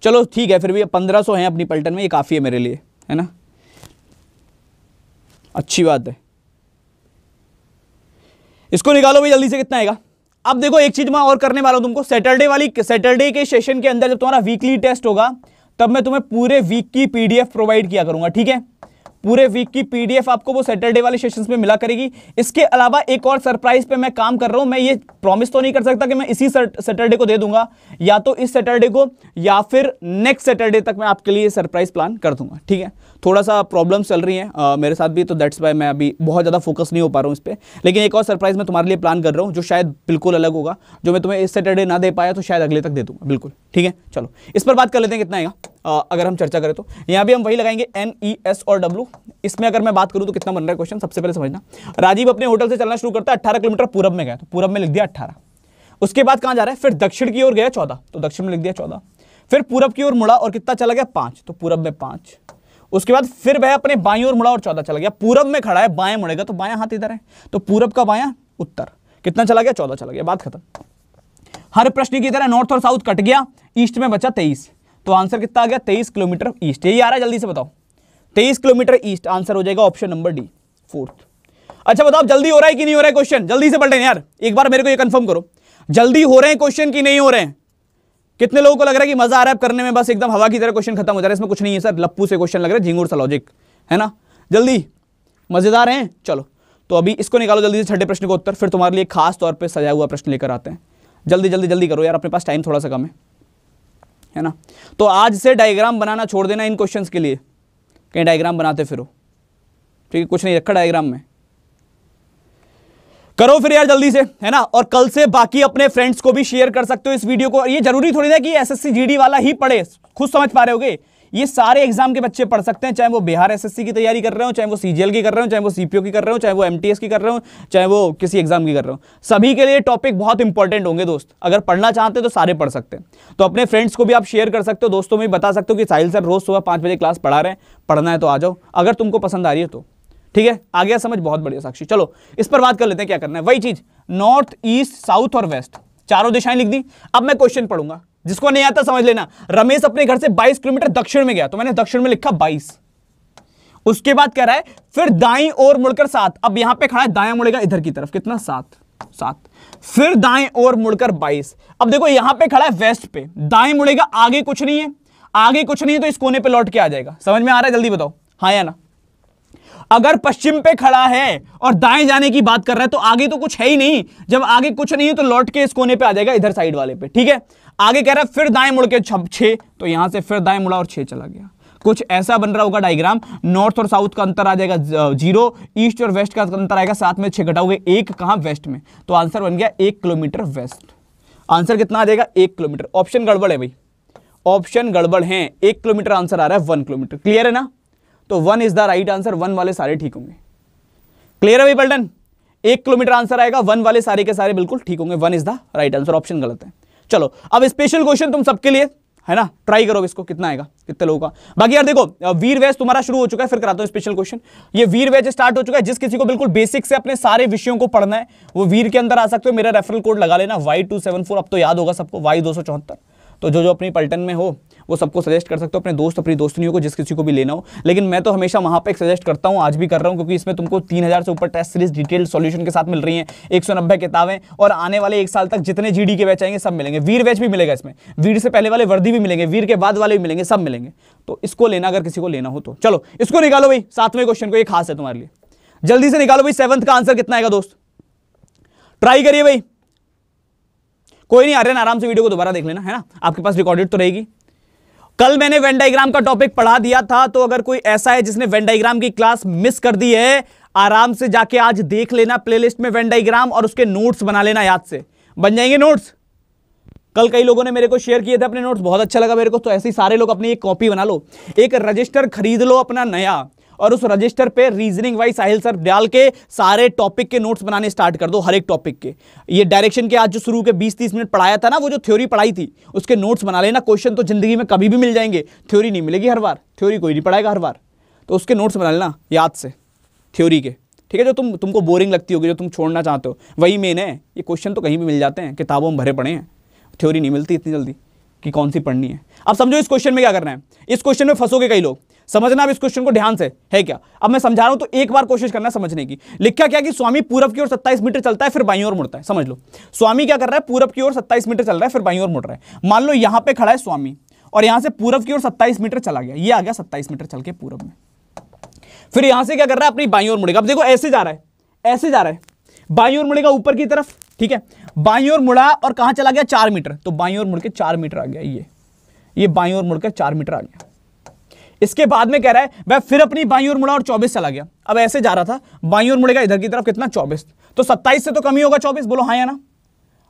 चलो ठीक है फिर भी पंद्रह सौ हैं अपनी पलटन में ये काफ़ी है मेरे लिए है ना अच्छी बात है इसको निकालो भी जल्दी से कितना आएगा अब देखो एक चीज़ मैं और करने वाला हूँ तुमको सैटरडे वाली सैटरडे के सेशन के अंदर जब तुम्हारा वीकली टेस्ट होगा तब मैं तुम्हें पूरे वीक की पीडीएफ प्रोवाइड किया करूँगा ठीक है पूरे वीक की पीडीएफ आपको वो सैटरडे वाले सेशंस में मिला करेगी इसके अलावा एक और सरप्राइज पे मैं काम कर रहा हूँ मैं ये प्रॉमिस तो नहीं कर सकता कि मैं इसी सैटरडे को दे दूंगा या तो इस सैटरडे को या फिर नेक्स्ट सैटरडे तक मैं आपके लिए सरप्राइज प्लान कर दूंगा ठीक है थोड़ा सा प्रॉब्लम्स चल रही हैं मेरे साथ भी तो दैट्स वाई मैं अभी बहुत ज़्यादा फोकस नहीं हो पा रहा हूँ इस पर लेकिन एक और सरप्राइज़ मैं तुम्हारे लिए प्लान कर रहा हूँ जो शायद बिल्कुल अलग होगा जो मैं तुम्हें इस सैटरडे ना दे पाया तो शायद अगले तक दे दूँगा बिल्कुल ठीक है चलो इस पर बात कर लेते हैं कितना आएगा अगर हम चर्चा करें तो यहाँ भी हम वही लगाएंगे एन ई एस और डब्ल्यू इसमें अगर मैं बात करूँ तो कितना बन रहा है क्वेश्चन सबसे पहले समझना राजीव अपने होटल से चलना शुरू करता है अट्ठारह किलोमीटर पूरब में गया तो पूरब में लिख दिया अट्ठारह उसके बाद कहाँ जा रहा है फिर दक्षिण की ओर गया चौदह तो दक्षिण में लिख दिया चौदह फिर पूरब की ओर मुड़ा और कितना चला गया पाँच तो पूरब में पाँच उसके बाद फिर वह अपने बाई और मुड़ा और चौदह चला गया पूरब में खड़ा है बाएं मुड़ेगा तो बाया हाथ इधर है तो पूरब का बाया उत्तर कितना चला गया चौदह चला गया बात खत्म हर प्रश्न की तरह नॉर्थ और साउथ कट गया ईस्ट में बचा तेईस तो आंसर कितना आ गया तेईस किलोमीटर ईस्ट यही आ रहा है जल्दी से बताओ तेईस किलोमीटर ईस्ट आंसर हो जाएगा ऑप्शन नंबर डी फोर्थ अच्छा बताओ जल्दी हो रहा है कि नहीं हो रहा है क्वेश्चन जल्दी से रहे हैं यार एक बार मेरे को ये कंफर्म करो जल्दी हो रहे हैं क्वेश्चन कि नहीं हो रहे हैं कितने लोगों को लग रहा है कि मजा आ रहा है करने में बस एकदम हवा की तरह क्वेश्चन खत्म हो जा रहा है इसमें कुछ नहीं है सर लप्पू से क्वेश्चन लग रहा है झिंगूर सा लॉजिक है ना जल्दी मजेदार हैं चलो तो अभी इसको निकालो जल्दी से छठे प्रश्न को उत्तर फिर तुम्हारे लिए खास तौर पर सजा हुआ प्रश्न लेकर आते हैं जल्दी जल्दी जल्दी करो यार अपने पास टाइम थोड़ा सा कम है है ना तो आज से डायग्राम बनाना छोड़ देना इन क्वेश्चंस के लिए कहीं डायग्राम बनाते फिरो ठीक है कुछ नहीं रखा डायग्राम में करो फिर यार जल्दी से है ना और कल से बाकी अपने फ्रेंड्स को भी शेयर कर सकते हो इस वीडियो को ये जरूरी थोड़ी ना कि एसएससी जीडी वाला ही पढ़े खुद समझ पा रहे होगे ये सारे एग्जाम के बच्चे पढ़ सकते हैं चाहे वो बिहार एसएससी की तैयारी कर रहे हो चाहे वो सीजीएल की कर रहे हो चाहे वो सीपीओ की कर रहे हो चाहे वो एमटीएस की कर रहे हो चाहे वो किसी एग्जाम की कर रहे हो सभी के लिए टॉपिक बहुत इंपॉर्टेंट होंगे दोस्त अगर पढ़ना चाहते हैं तो सारे पढ़ सकते हैं तो अपने फ्रेंड्स को भी आप शेयर कर सकते हो दोस्तों में बता सकते हो कि साहिल सर रोज सुबह पाँच बजे क्लास पढ़ा रहे हैं पढ़ना है तो आ जाओ अगर तुमको पसंद आ रही है तो ठीक है आ गया समझ बहुत बढ़िया साक्षी चलो इस पर बात कर लेते हैं क्या करना है वही चीज नॉर्थ ईस्ट साउथ और वेस्ट चारों दिशाएं लिख दी अब मैं क्वेश्चन पढ़ूंगा जिसको नहीं आता समझ लेना रमेश अपने घर से 22 किलोमीटर दक्षिण में गया तो मैंने दक्षिण में लिखा 22 उसके बाद कह रहा है फिर दाई और मुड़कर सात अब यहां पे खड़ा है दाया मुड़ेगा इधर की तरफ कितना सात सात फिर दाएं और मुड़कर 22 अब देखो यहां पे खड़ा है वेस्ट पे दाएं मुड़ेगा आगे कुछ नहीं है आगे कुछ नहीं है तो इस कोने पे लौट के आ जाएगा समझ में आ रहा है जल्दी बताओ हाँ या ना अगर पश्चिम पे खड़ा है और दाएं जाने की बात कर रहा है तो आगे तो कुछ है ही नहीं जब आगे कुछ नहीं है तो लौट के इस कोने पे आ जाएगा इधर साइड वाले पे ठीक है आगे कह रहा है फिर दाएं मुड़ के छे तो यहां से फिर दाएं मुड़ा और छे चला गया कुछ ऐसा बन रहा होगा डायग्राम नॉर्थ और साउथ का अंतर आ जाएगा जीरो ईस्ट और वेस्ट का अंतर आएगा साथ में छे घटाओगे एक कहा वेस्ट में तो आंसर बन गया एक किलोमीटर वेस्ट आंसर कितना आ जाएगा एक किलोमीटर ऑप्शन गड़बड़ है भाई ऑप्शन गड़बड़ है एक किलोमीटर आंसर आ रहा है वन किलोमीटर क्लियर है ना तो one is the right answer one वाले सारे ठीक होंगे क्लियर है भाई पल्टन एक किलोमीटर आंसर आएगा वन वाले सारे के सारे बिल्कुल ठीक होंगे one is the right answer option गलत है चलो अब स्पेशल क्वेश्चन तुम सबके लिए है ना ट्राई करो इसको कितना आएगा कितने लोगों का बाकी यार देखो वीर वैस तुम्हारा शुरू हो चुका है फिर कराता हूं स्पेशल क्वेश्चन ये वीर वैच स्टार्ट हो चुका है जिस किसी को बिल्कुल बेसिक से अपने सारे विषयों को पढ़ना है वो वीर के अंदर आ सकते हो मेरा रेफरल कोड लगा लेना वाई टू सेवन फोर अब तो याद होगा सबको वाई दो सौ चौहत्तर तो जो जो अपनी पल्टन में हो वो सबको सजेस्ट कर सकते हो अपने दोस्त अपनी दोस्तियों को जिस किसी को भी लेना हो लेकिन मैं तो हमेशा वहाँ पर सजेस्ट करता हूँ आज भी कर रहा हूँ क्योंकि इसमें तुमको तीन से ऊपर टेस्ट सीरीज डिटेल सोल्यूशन के साथ मिल रही है एक किताबें और आने वाले एक साल तक जितने जी के बैच आएंगे सब मिलेंगे वीर बैच भी मिलेगा इसमें वीर से पहले वाले वर्दी भी मिलेंगे वीर के बाद वाले भी मिलेंगे सब मिलेंगे तो इसको लेना अगर किसी को लेना हो तो चलो इसको निकालो भाई सातवें क्वेश्चन को ये खास है तुम्हारे लिए जल्दी से निकालो भाई सेवंथ का आंसर कितना आएगा दोस्त ट्राई करिए भाई कोई नहीं आ रहे ना आराम से वीडियो को दोबारा देख लेना है ना आपके पास रिकॉर्डेड तो रहेगी कल मैंने वेन डाइग्राम का टॉपिक पढ़ा दिया था तो अगर कोई ऐसा है जिसने वेन डाइग्राम की क्लास मिस कर दी है आराम से जाके आज देख लेना प्लेलिस्ट में वेंडाइग्राम और उसके नोट्स बना लेना याद से बन जाएंगे नोट्स कल कई लोगों ने मेरे को शेयर किए थे अपने नोट्स बहुत अच्छा लगा मेरे को तो ऐसे ही सारे लोग अपनी एक कॉपी बना लो एक रजिस्टर खरीद लो अपना नया और उस रजिस्टर पे रीजनिंग वाइज साहिल सर डाल के सारे टॉपिक के नोट्स बनाने स्टार्ट कर दो हर एक टॉपिक के ये डायरेक्शन के आज जो शुरू के बीस तीस मिनट पढ़ाया था ना वो जो थ्योरी पढ़ाई थी उसके नोट्स बना लेना क्वेश्चन तो जिंदगी में कभी भी मिल जाएंगे थ्योरी नहीं मिलेगी हर बार थ्योरी कोई नहीं पढ़ाएगा हर बार तो उसके नोट्स बना लेना याद से थ्योरी के ठीक है जो तुम तुमको बोरिंग लगती होगी जो तुम छोड़ना चाहते हो वही मेन है ये क्वेश्चन तो कहीं भी मिल जाते हैं किताबों में भरे पड़े हैं थ्योरी नहीं मिलती इतनी जल्दी कि कौन सी पढ़नी है अब समझो इस क्वेश्चन में क्या करना है इस क्वेश्चन में फंसोगे कई लोग समझना अब इस क्वेश्चन को ध्यान से है क्या अब मैं समझा रहा हूं तो एक बार कोशिश करना समझने की लिखा क्या कि स्वामी पूरब की ओर 27 मीटर चलता है फिर बाई ओर मुड़ता है समझ लो स्वामी क्या कर रहा है पूरब की ओर 27 मीटर चल रहा है फिर बाई ओर मुड़ रहा है मान लो यहां पर खड़ा है स्वामी और यहां से पूरब की ओर सत्ताईस मीटर चला गया यह आ गया सत्ताईस मीटर चल के पूरब में फिर यहां से क्या कर रहा है अपनी बाई ओर मुड़ेगा अब देखो ऐसे जा रहा है ऐसे जा रहा है बाई ओर मुड़ेगा ऊपर की तरफ ठीक है बाई ओर मुड़ा और कहां चला गया चार मीटर तो बाई ओर मुड़ के चार मीटर आ गया ये ये बाई ओर मुड़कर चार मीटर आ गया इसके बाद में कह रहा है वह फिर अपनी बाई और मुड़ा और चौबीस चला गया अब ऐसे जा रहा था बाई और मुड़ेगा इधर की तरफ कितना चौबीस तो सत्ताईस से तो कमी होगा चौबीस बोलो हाँ या ना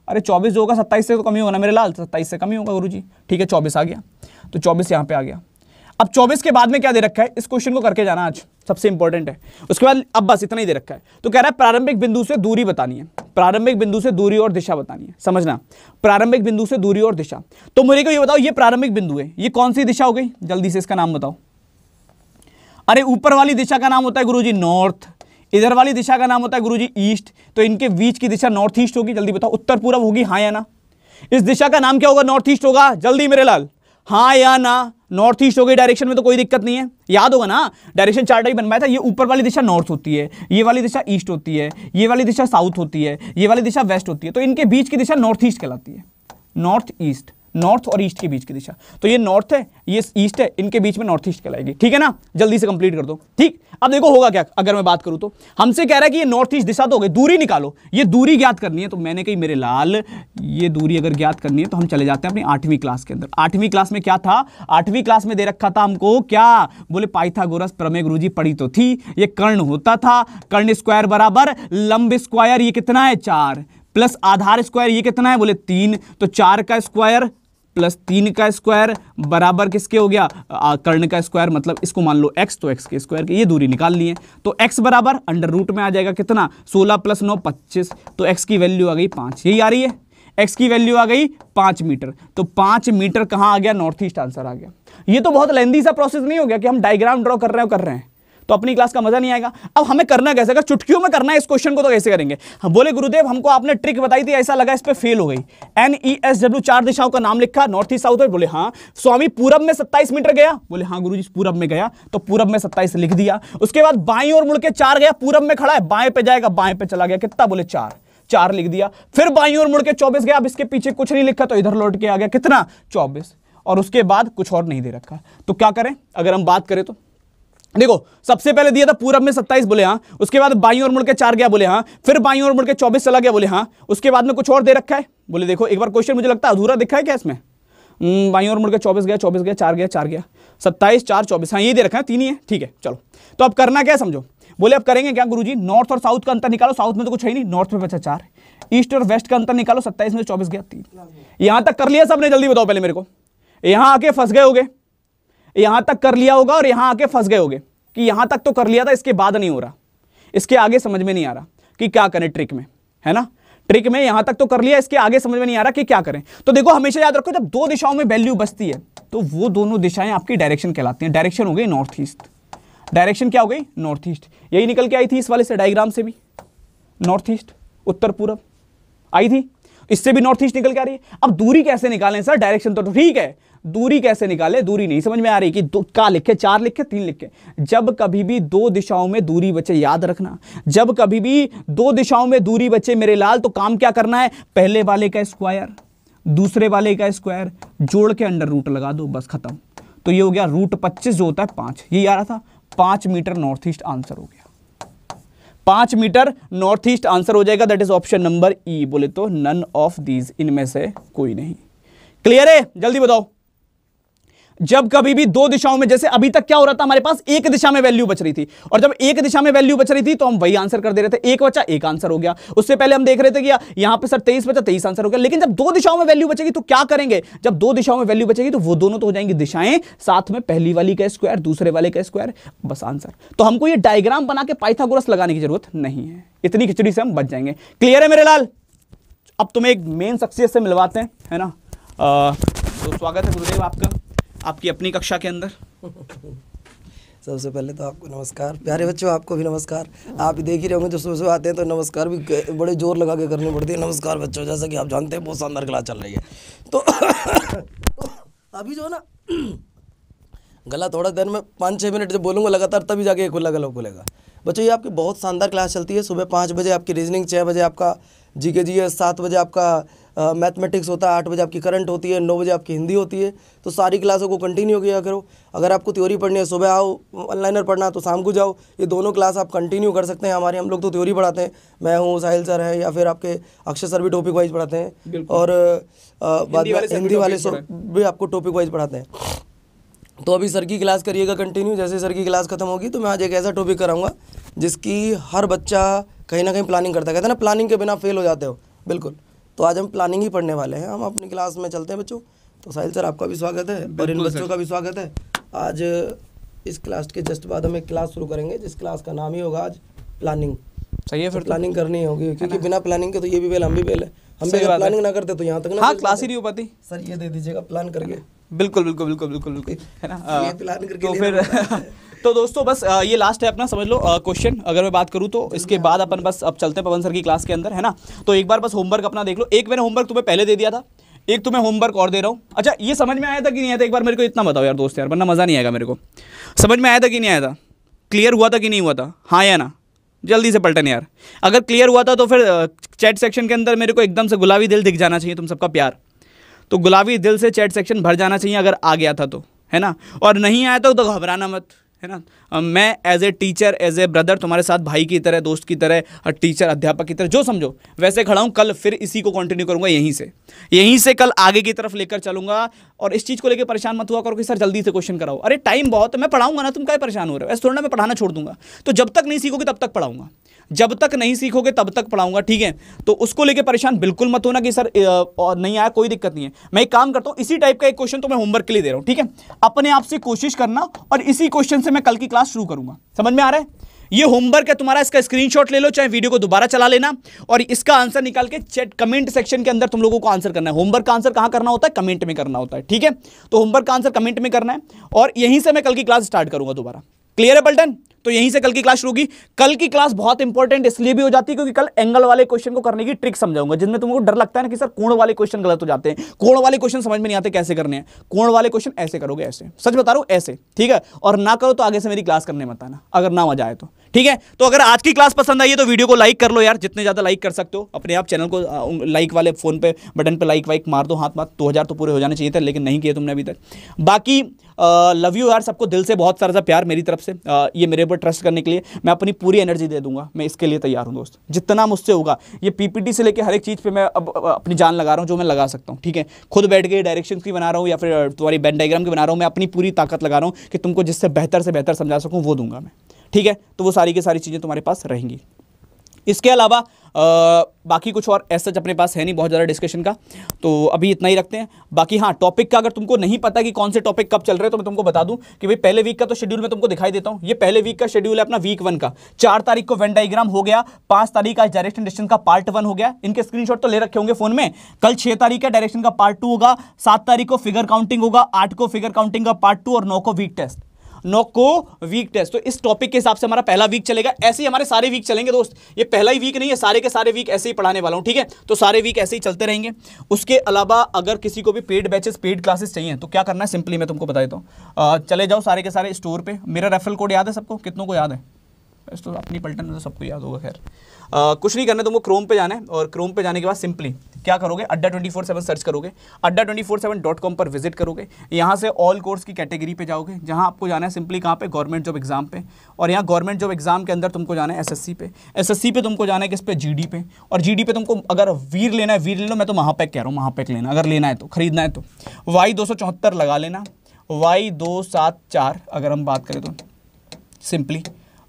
अरे चौबीस जो होगा सत्ताईस से तो कमी होगा ना मेरे लाल सत्ताईस से कमी होगा गुरु जी ठीक है चौबीस आ गया तो चौबीस यहाँ पे आ गया अब 24 के बाद में क्या दे रखा है इस क्वेश्चन को करके जाना आज सबसे इंपॉर्टेंट है उसके बाद अब बस इतना ही दे रखा है तो कह रहा है प्रारंभिक बिंदु से दूरी बतानी है प्रारंभिक बिंदु से दूरी और दिशा बतानी है समझना प्रारंभिक बिंदु से दूरी और दिशा तो मुझे को ये बताओ ये प्रारंभिक बिंदु है ये कौन सी दिशा हो गई जल्दी से इसका नाम बताओ अरे ऊपर वाली दिशा का नाम होता है गुरु नॉर्थ इधर वाली दिशा का नाम होता है गुरु ईस्ट तो इनके बीच की दिशा नॉर्थ ईस्ट होगी जल्दी बताओ उत्तर पूर्व होगी हाँ या ना इस दिशा का नाम क्या होगा नॉर्थ ईस्ट होगा जल्दी मेरे लाल हाँ या ना नॉर्थ ईस्ट हो गई डायरेक्शन में तो कोई दिक्कत नहीं है याद होगा ना डायरेक्शन चार्ट ही बनवाया था ये ऊपर वाली दिशा नॉर्थ होती है ये वाली दिशा ईस्ट होती है ये वाली दिशा साउथ होती है ये वाली दिशा वेस्ट होती है तो इनके बीच की दिशा नॉर्थ ईस्ट कहलाती है नॉर्थ ईस्ट नॉर्थ और ईस्ट के बीच की दिशा तो ये नॉर्थ है ये ईस्ट है इनके बीच में नॉर्थ ईस्ट कहलाएगी ठीक है ना जल्दी से कंप्लीट कर दो ठीक अब देखो होगा क्या अगर मैं बात करूं तो हमसे कह रहा है कि ये नॉर्थ ईस्ट दिशा तो हो गई दूरी निकालो ये दूरी ज्ञात करनी है तो मैंने कही मेरे लाल ये दूरी अगर ज्ञात करनी है तो हम चले जाते हैं अपनी आठवीं क्लास के अंदर आठवीं क्लास में क्या था आठवीं क्लास में दे रखा था हमको क्या बोले पाइथागोरस प्रमेय जी पढ़ी तो थी ये कर्ण होता था कर्ण स्क्वायर बराबर लंब स्क्वायर ये कितना है चार प्लस आधार स्क्वायर ये कितना है बोले तीन तो चार का स्क्वायर प्लस तीन का स्क्वायर बराबर किसके हो गया आ, कर्ण का स्क्वायर मतलब इसको मान लो एक्स तो एक्स के स्क्वायर की ये दूरी निकाल ली है तो एक्स बराबर अंडर रूट में आ जाएगा कितना सोलह प्लस नौ पच्चीस तो एक्स की वैल्यू आ गई पाँच यही आ रही है एक्स की वैल्यू आ गई पाँच मीटर तो पाँच मीटर कहाँ आ गया नॉर्थ ईस्ट आंसर आ गया ये तो बहुत लेंदी सा प्रोसेस नहीं हो गया कि हम डायग्राम ड्रॉ कर रहे हो कर रहे हैं तो अपनी क्लास का मजा नहीं आएगा अब हमें करना कैसे अगर चुटकियों में करना है इस क्वेश्चन को तो कैसे करेंगे हम बोले गुरुदेव हमको आपने ट्रिक बताई थी ऐसा लगा इस पर फेल हो गई एन ई एस डब्ल्यू चार दिशाओं का नाम लिखा नॉर्थ ईस्ट साउथ बोले हाँ स्वामी पूरब में सत्ताईस मीटर गया बोले हाँ गुरु पूरब में गया तो पूरब में सत्ताईस लिख दिया उसके बाद बाई और मुड़के चार गया पूरब में खड़ा है बाएं पे जाएगा बाएं पे चला गया कितना बोले चार चार लिख दिया फिर बाई और मुड़के चौबीस गया अब इसके पीछे कुछ नहीं लिखा तो इधर लौट के आ गया कितना चौबीस और उसके बाद कुछ और नहीं दे रखा तो क्या करें अगर हम बात करें तो देखो सबसे पहले दिया था पूरब में 27 बोले हाँ उसके बाद बाई और मुड़ के चार गया बोले हाँ फिर बाई और मुड़ के 24 चला गया बोले हाँ उसके बाद में कुछ और दे रखा है बोले देखो एक बार क्वेश्चन मुझे लगता है अधूरा दिखा है क्या इसमें हम्म, बाई और मुड़के चौबीस गया चौबीस गया चार गया चार गया सत्ताईस चार चौबीस हाँ ये दे रखा है तीन ही है ठीक है चलो तो अब करना क्या समझो बोले अब करेंगे क्या गुरु नॉर्थ और साउथ का अंतर निकालो साउथ में तो कुछ है नहीं नॉर्थ में बचा चार ईस्ट और वेस्ट का अंतर निकालो सत्ताईस में तो चौबीस गया तीन यहाँ तक कर लिया सबने जल्दी बताओ पहले मेरे को यहाँ आके फंस गए हो गए यहां तक कर लिया होगा और यहां आके फंस गए होगे कि यहां तक तो कर लिया था इसके बाद नहीं हो रहा इसके आगे समझ में नहीं आ रहा कि क्या करें ट्रिक में है ना ट्रिक में यहां तक तो कर लिया इसके आगे समझ में नहीं आ रहा कि क्या करें तो देखो हमेशा याद रखो जब दो दिशाओं में वैल्यू बचती है तो वो दोनों दिशाएं आपकी डायरेक्शन कहलाती हैं डायरेक्शन हो गई नॉर्थ ईस्ट डायरेक्शन क्या हो गई नॉर्थ ईस्ट यही निकल के आई थी इस वाले से डायग्राम से भी नॉर्थ ईस्ट उत्तर पूर्व आई थी इससे भी नॉर्थ ईस्ट निकल के आ रही है अब दूरी कैसे निकालें सर डायरेक्शन तो, तो ठीक है दूरी कैसे निकाले दूरी नहीं समझ में आ रही कि दो का लिखे चार लिखे तीन लिखे जब कभी भी दो दिशाओं में दूरी बचे याद रखना जब कभी भी दो दिशाओं में दूरी बचे मेरे लाल तो काम क्या करना है पहले वाले का स्क्वायर दूसरे वाले का स्क्वायर जोड़ के अंडर रूट लगा दो बस खत्म तो ये हो गया रूट पच्चीस जो होता है पांच ये आ रहा था पांच मीटर नॉर्थ ईस्ट आंसर हो गया पांच मीटर नॉर्थ ईस्ट आंसर हो जाएगा that is option number E बोले तो नन ऑफ दीज इनमें से कोई नहीं क्लियर है जल्दी बताओ जब कभी भी दो दिशाओं में जैसे अभी तक क्या हो रहा था हमारे पास एक दिशा में वैल्यू बच रही थी और जब एक दिशा में वैल्यू बच रही थी तो हम वही आंसर कर दे रहे थे एक बचा एक आंसर हो गया उससे पहले हम देख रहे थे कि यहां पे सर तेईस बचा तेईस आंसर हो गया लेकिन जब दो दिशाओं में वैल्यू बचेगी तो क्या करेंगे जब दो दिशाओं में वैल्यू बचेगी तो वो दोनों तो हो जाएंगी दिशाएं साथ में पहली वाली का स्क्वायर दूसरे वाले का स्क्वायर बस आंसर तो हमको ये डायग्राम बना के पाइथागोरस लगाने की जरूरत नहीं है इतनी खिचड़ी से हम बच जाएंगे क्लियर है मेरे लाल अब तुम्हें एक मेन शख्सियत से मिलवाते हैं है ना तो स्वागत है गुरुदेव आपका आपकी अपनी कक्षा के अंदर <laughs> सबसे पहले तो आपको नमस्कार प्यारे बच्चों आपको भी नमस्कार आप देख ही रहे होंगे जो सुबह सुबह आते हैं तो नमस्कार भी बड़े जोर लगा के करनी पड़ती है नमस्कार बच्चों जैसा कि आप जानते हैं बहुत शानदार क्लास चल रही है तो <coughs> अभी जो है ना गला थोड़ा देर में पाँच छः मिनट जब बोलूँगा लगातार तभी जाके ये खुला गला खुलेगा बच्चों ये आपकी बहुत शानदार क्लास चलती है सुबह पाँच बजे आपकी रीजनिंग छः बजे आपका जी के जी है सात बजे आपका मैथमेटिक्स होता है आठ बजे आपकी करंट होती है नौ बजे आपकी हिंदी होती है तो सारी क्लासों को कंटिन्यू किया करो अगर आपको थ्योरी पढ़नी है सुबह आओ ऑनलाइनर पढ़ना तो शाम को जाओ ये दोनों क्लास आप कंटिन्यू कर सकते हैं हमारे हम लोग तो थ्योरी पढ़ाते हैं मैं हूँ साहिल सर है या फिर आपके अक्षय सर भी टॉपिक वाइज पढ़ाते हैं और बाद हिंदी वाले सर भी आपको टॉपिक वाइज पढ़ाते हैं तो अभी सर की क्लास करिएगा कंटिन्यू जैसे सर की क्लास खत्म होगी तो मैं आज एक ऐसा टॉपिक कराऊंगा जिसकी हर बच्चा कहीं ना कहीं प्लानिंग करता है कहते हैं ना प्लानिंग के बिना फेल हो जाते हो बिल्कुल तो आज हम प्लानिंग ही पढ़ने वाले हैं हम अपनी क्लास में चलते हैं बच्चों तो साहिल सर आपका भी स्वागत है और इन बच्चों का भी स्वागत है आज इस क्लास के जस्ट बाद हम एक क्लास शुरू करेंगे जिस क्लास का नाम ही होगा आज प्लानिंग सही है तो फिर प्लानिंग तो। करनी होगी क्योंकि बिना प्लानिंग के तो ये भी बेल हम भी बेल है हम भी प्लानिंग ना करते तो यहाँ तक ना क्लास हाँ, ही नहीं हो पाती सर ये दे दीजिएगा प्लान करके बिल्कुल बिल्कुल बिल्कुल बिल्कुल बिल्कुल <laughs> है ना हाँ। तो फिर <laughs> तो दोस्तों बस ये लास्ट है अपना समझ लो क्वेश्चन अगर मैं बात करूँ तो इसके बाद अपन बस अब चलते हैं पवन सर की क्लास के अंदर है ना तो एक बार बस होमवर्क अपना देख लो एक मैंने होमवर्क तुम्हें पहले दे दिया था एक तुम्हें तो होमवर्क और दे रहा हूँ अच्छा ये समझ में आया था कि नहीं आया था एक बार मेरे को इतना बताओ यार दोस्त यार वरना मज़ा नहीं आएगा मेरे को समझ में आया था कि नहीं आया था क्लियर हुआ था कि नहीं हुआ था हाँ या ना जल्दी से पलटन यार अगर क्लियर हुआ था तो फिर चैट सेक्शन के अंदर मेरे को एकदम से गुलाबी दिल दिख जाना चाहिए तुम सबका प्यार तो गुलाबी दिल से चैट सेक्शन भर जाना चाहिए अगर आ गया था तो है ना और नहीं आया तो, तो घबराना मत है ना मैं as a teacher as a brother तुम्हारे साथ भाई की तरह दोस्त की तरह टीचर अध्यापक की तरह जो समझो वैसे खड़ा हूँ कल फिर इसी को कंटिन्यू करूँगा यहीं से यहीं से कल आगे की तरफ लेकर चलूँगा और इस चीज़ को लेकर परेशान मत हुआ करो कि सर जल्दी से क्वेश्चन कराओ अरे टाइम बहुत मैं पढ़ाऊंगा ना तुम क्या परेशान हो रहे हो ऐसे थोड़ा ना मैं पढ़ाना छोड़ दूंगा तो जब तक नहीं सीखोगे तब तक पढ़ाऊंगा जब तक नहीं सीखोगे तब तक पढ़ाऊंगा ठीक है तो उसको लेकर परेशान बिल्कुल मत होना कि सर और नहीं आया कोई दिक्कत नहीं है मैं एक काम करता हूँ इसी टाइप का एक क्वेश्चन तो मैं होमवर्क के लिए दे रहा हूँ ठीक है अपने आप से कोशिश करना और इसी क्वेश्चन से मैं कल की क्लास शुरू करूंगा समझ में आ रहा है ये होमवर्क है तुम्हारा इसका स्क्रीनशॉट ले लो चाहे वीडियो को दोबारा चला लेना और इसका आंसर निकाल के चैट कमेंट सेक्शन के अंदर तुम लोगों को आंसर करना है होमवर्क का आंसर कहां करना होता है कमेंट में करना होता है ठीक है तो होमवर्क का आंसर कमेंट में करना है और यहीं से मैं कल की क्लास स्टार्ट करूंगा दोबारा क्लियर है बल्टन तो यहीं से कल की क्लास शुरू होगी कल की क्लास बहुत इंपॉर्टेंट इसलिए भी हो जाती है क्योंकि कल एंगल वाले क्वेश्चन को करने की ट्रिक समझाऊंगा जिनमें तुमको डर लगता है ना कि सर कोण वाले क्वेश्चन गलत हो जाते हैं कोण वाले क्वेश्चन समझ में नहीं आते कैसे करने हैं कोण वाले क्वेश्चन ऐसे करोगे ऐसे सच बता रहा हूं ऐसे ठीक है और ना करो तो आगे से मेरी क्लास करने मत अगर ना मजा आए तो ठीक है तो अगर आज की क्लास पसंद आई है तो वीडियो को लाइक कर लो यार जितने ज़्यादा लाइक कर सकते हो अपने आप चैनल को लाइक वाले फ़ोन पे बटन पे लाइक वाइक मार दो हाथ मार दो हज़ार तो पूरे हो जाने चाहिए थे लेकिन नहीं किए तुमने अभी तक बाकी लव यू यार सबको दिल से बहुत सारा सा प्यार मेरी तरफ से आ, ये मेरे ऊपर ट्रस्ट करने के लिए मैं अपनी पूरी एनर्जी दे दूंगा मैं इसके लिए तैयार हूँ दोस्त जितना मुझसे होगा ये पीपीटी से लेकर हर एक चीज़ पे मैं अब अपनी जान लगा रहा हूँ जो मैं लगा सकता हूँ ठीक है खुद बैठ के डायरेक्शन की बना रहा हूँ या फिर तुम्हारी बैंड डायग्राम की बना रहा हूँ मैं अपनी पूरी ताकत लगा रहा हूँ कि तुमको जिससे बेहतर से बेहतर समझा सकूँ वो दूंगा मैं ठीक है तो वो सारी की सारी चीज़ें तुम्हारे पास रहेंगी इसके अलावा आ, बाकी कुछ और ऐसा अपने पास है नहीं बहुत ज़्यादा डिस्कशन का तो अभी इतना ही रखते हैं बाकी हाँ टॉपिक का अगर तुमको नहीं पता कि कौन से टॉपिक कब चल रहे हैं तो मैं तुमको बता दूं कि भाई पहले वीक का तो शेड्यूल मैं तुमको दिखाई देता हूँ ये पहले वीक का शेड्यूल है अपना वीक वन का चार तारीख को वेन डाइग्राम हो गया पाँच तारीख का डायरेक्शन डिस्टेंस का पार्ट वन हो गया इनके स्क्रीन तो ले रखे होंगे फोन में कल छः तारीख का डायरेक्शन का पार्ट टू होगा सात तारीख को फिगर काउंटिंग होगा आठ को फिगर काउंटिंग का पार्ट टू और नौ को वीक टेस्ट नोको वीक टेस्ट तो इस टॉपिक के हिसाब से हमारा पहला वीक चलेगा ऐसे ही हमारे सारे वीक चलेंगे दोस्त ये पहला ही वीक नहीं है सारे के सारे वीक ऐसे ही पढ़ाने वाला हूँ ठीक है तो सारे वीक ऐसे ही चलते रहेंगे उसके अलावा अगर किसी को भी पेड बैचेस पेड क्लासेस चाहिए तो क्या करना है सिंपली मैं तुमको बता देता हूँ चले जाओ सारे के सारे स्टोर पर मेरा रेफरल कोड याद है सबको कितनों को याद है तो अपनी पलटन में तो सबको याद होगा खैर कुछ नहीं करना तुमको क्रोम पे जाना है और क्रोम पे जाने के बाद सिंपली क्या करोगे Adda twenty four seven search करोगे Adda twenty four seven dot com पर विजिट करोगे यहाँ से ऑल कोर्स की कैटेगरी पे जाओगे जहाँ आपको जाना है सिंपली कहाँ पे गवर्नमेंट जॉब एग्जाम पे और यहाँ गवर्नमेंट जॉब एग्जाम के अंदर तुमको जाना है एसएससी पे एसएससी पे तुमको जाना है किस पे जी पे और डी पे तुमको अगर वीर लेना है वीर ले लो मैं तो महापैक कह रहा हूँ महापैक लेना अगर लेना है तो खरीदना है तो वाई दो लगा लेना वाई दो सात चार अगर हम बात करें तो सिंपली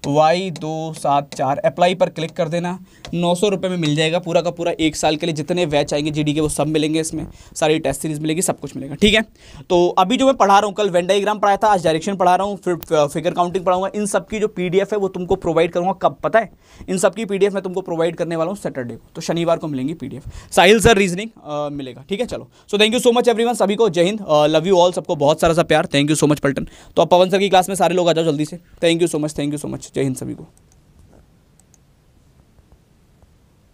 वाई दो सात चार अप्लाई पर क्लिक कर देना नौ सौ रुपये में मिल जाएगा पूरा का पूरा एक साल के लिए जितने बैच आएंगे जीडी के वो सब मिलेंगे इसमें सारी टेस्ट सीरीज मिलेगी सब कुछ मिलेगा ठीक है तो अभी जो मैं पढ़ा रहा हूँ कल वेंडाइग्राम पढ़ाया था आज डायरेक्शन पढ़ा रहा हूँ फिर फिगर काउंटिंग पढ़ाऊंगा इन सब की जो पी है वो तुमको प्रोवाइड करूँगा कब पता है इन सब की पी मैं तुमको प्रोवाइड करने वाला हूँ सैटरडे को तो शनिवार को मिलेंगी पी साहिल सर रीजनिंग मिलेगा ठीक है चलो so thank you so much every सभी को जय हिंद लव यू ऑल सबको बहुत सारा सा प्यार थैंक यू सो मच पल्टन तो आप पवन सर की क्लास में सारे लोग आ जाओ जल्दी से thank you so much thank you so much जय हिंद सभी को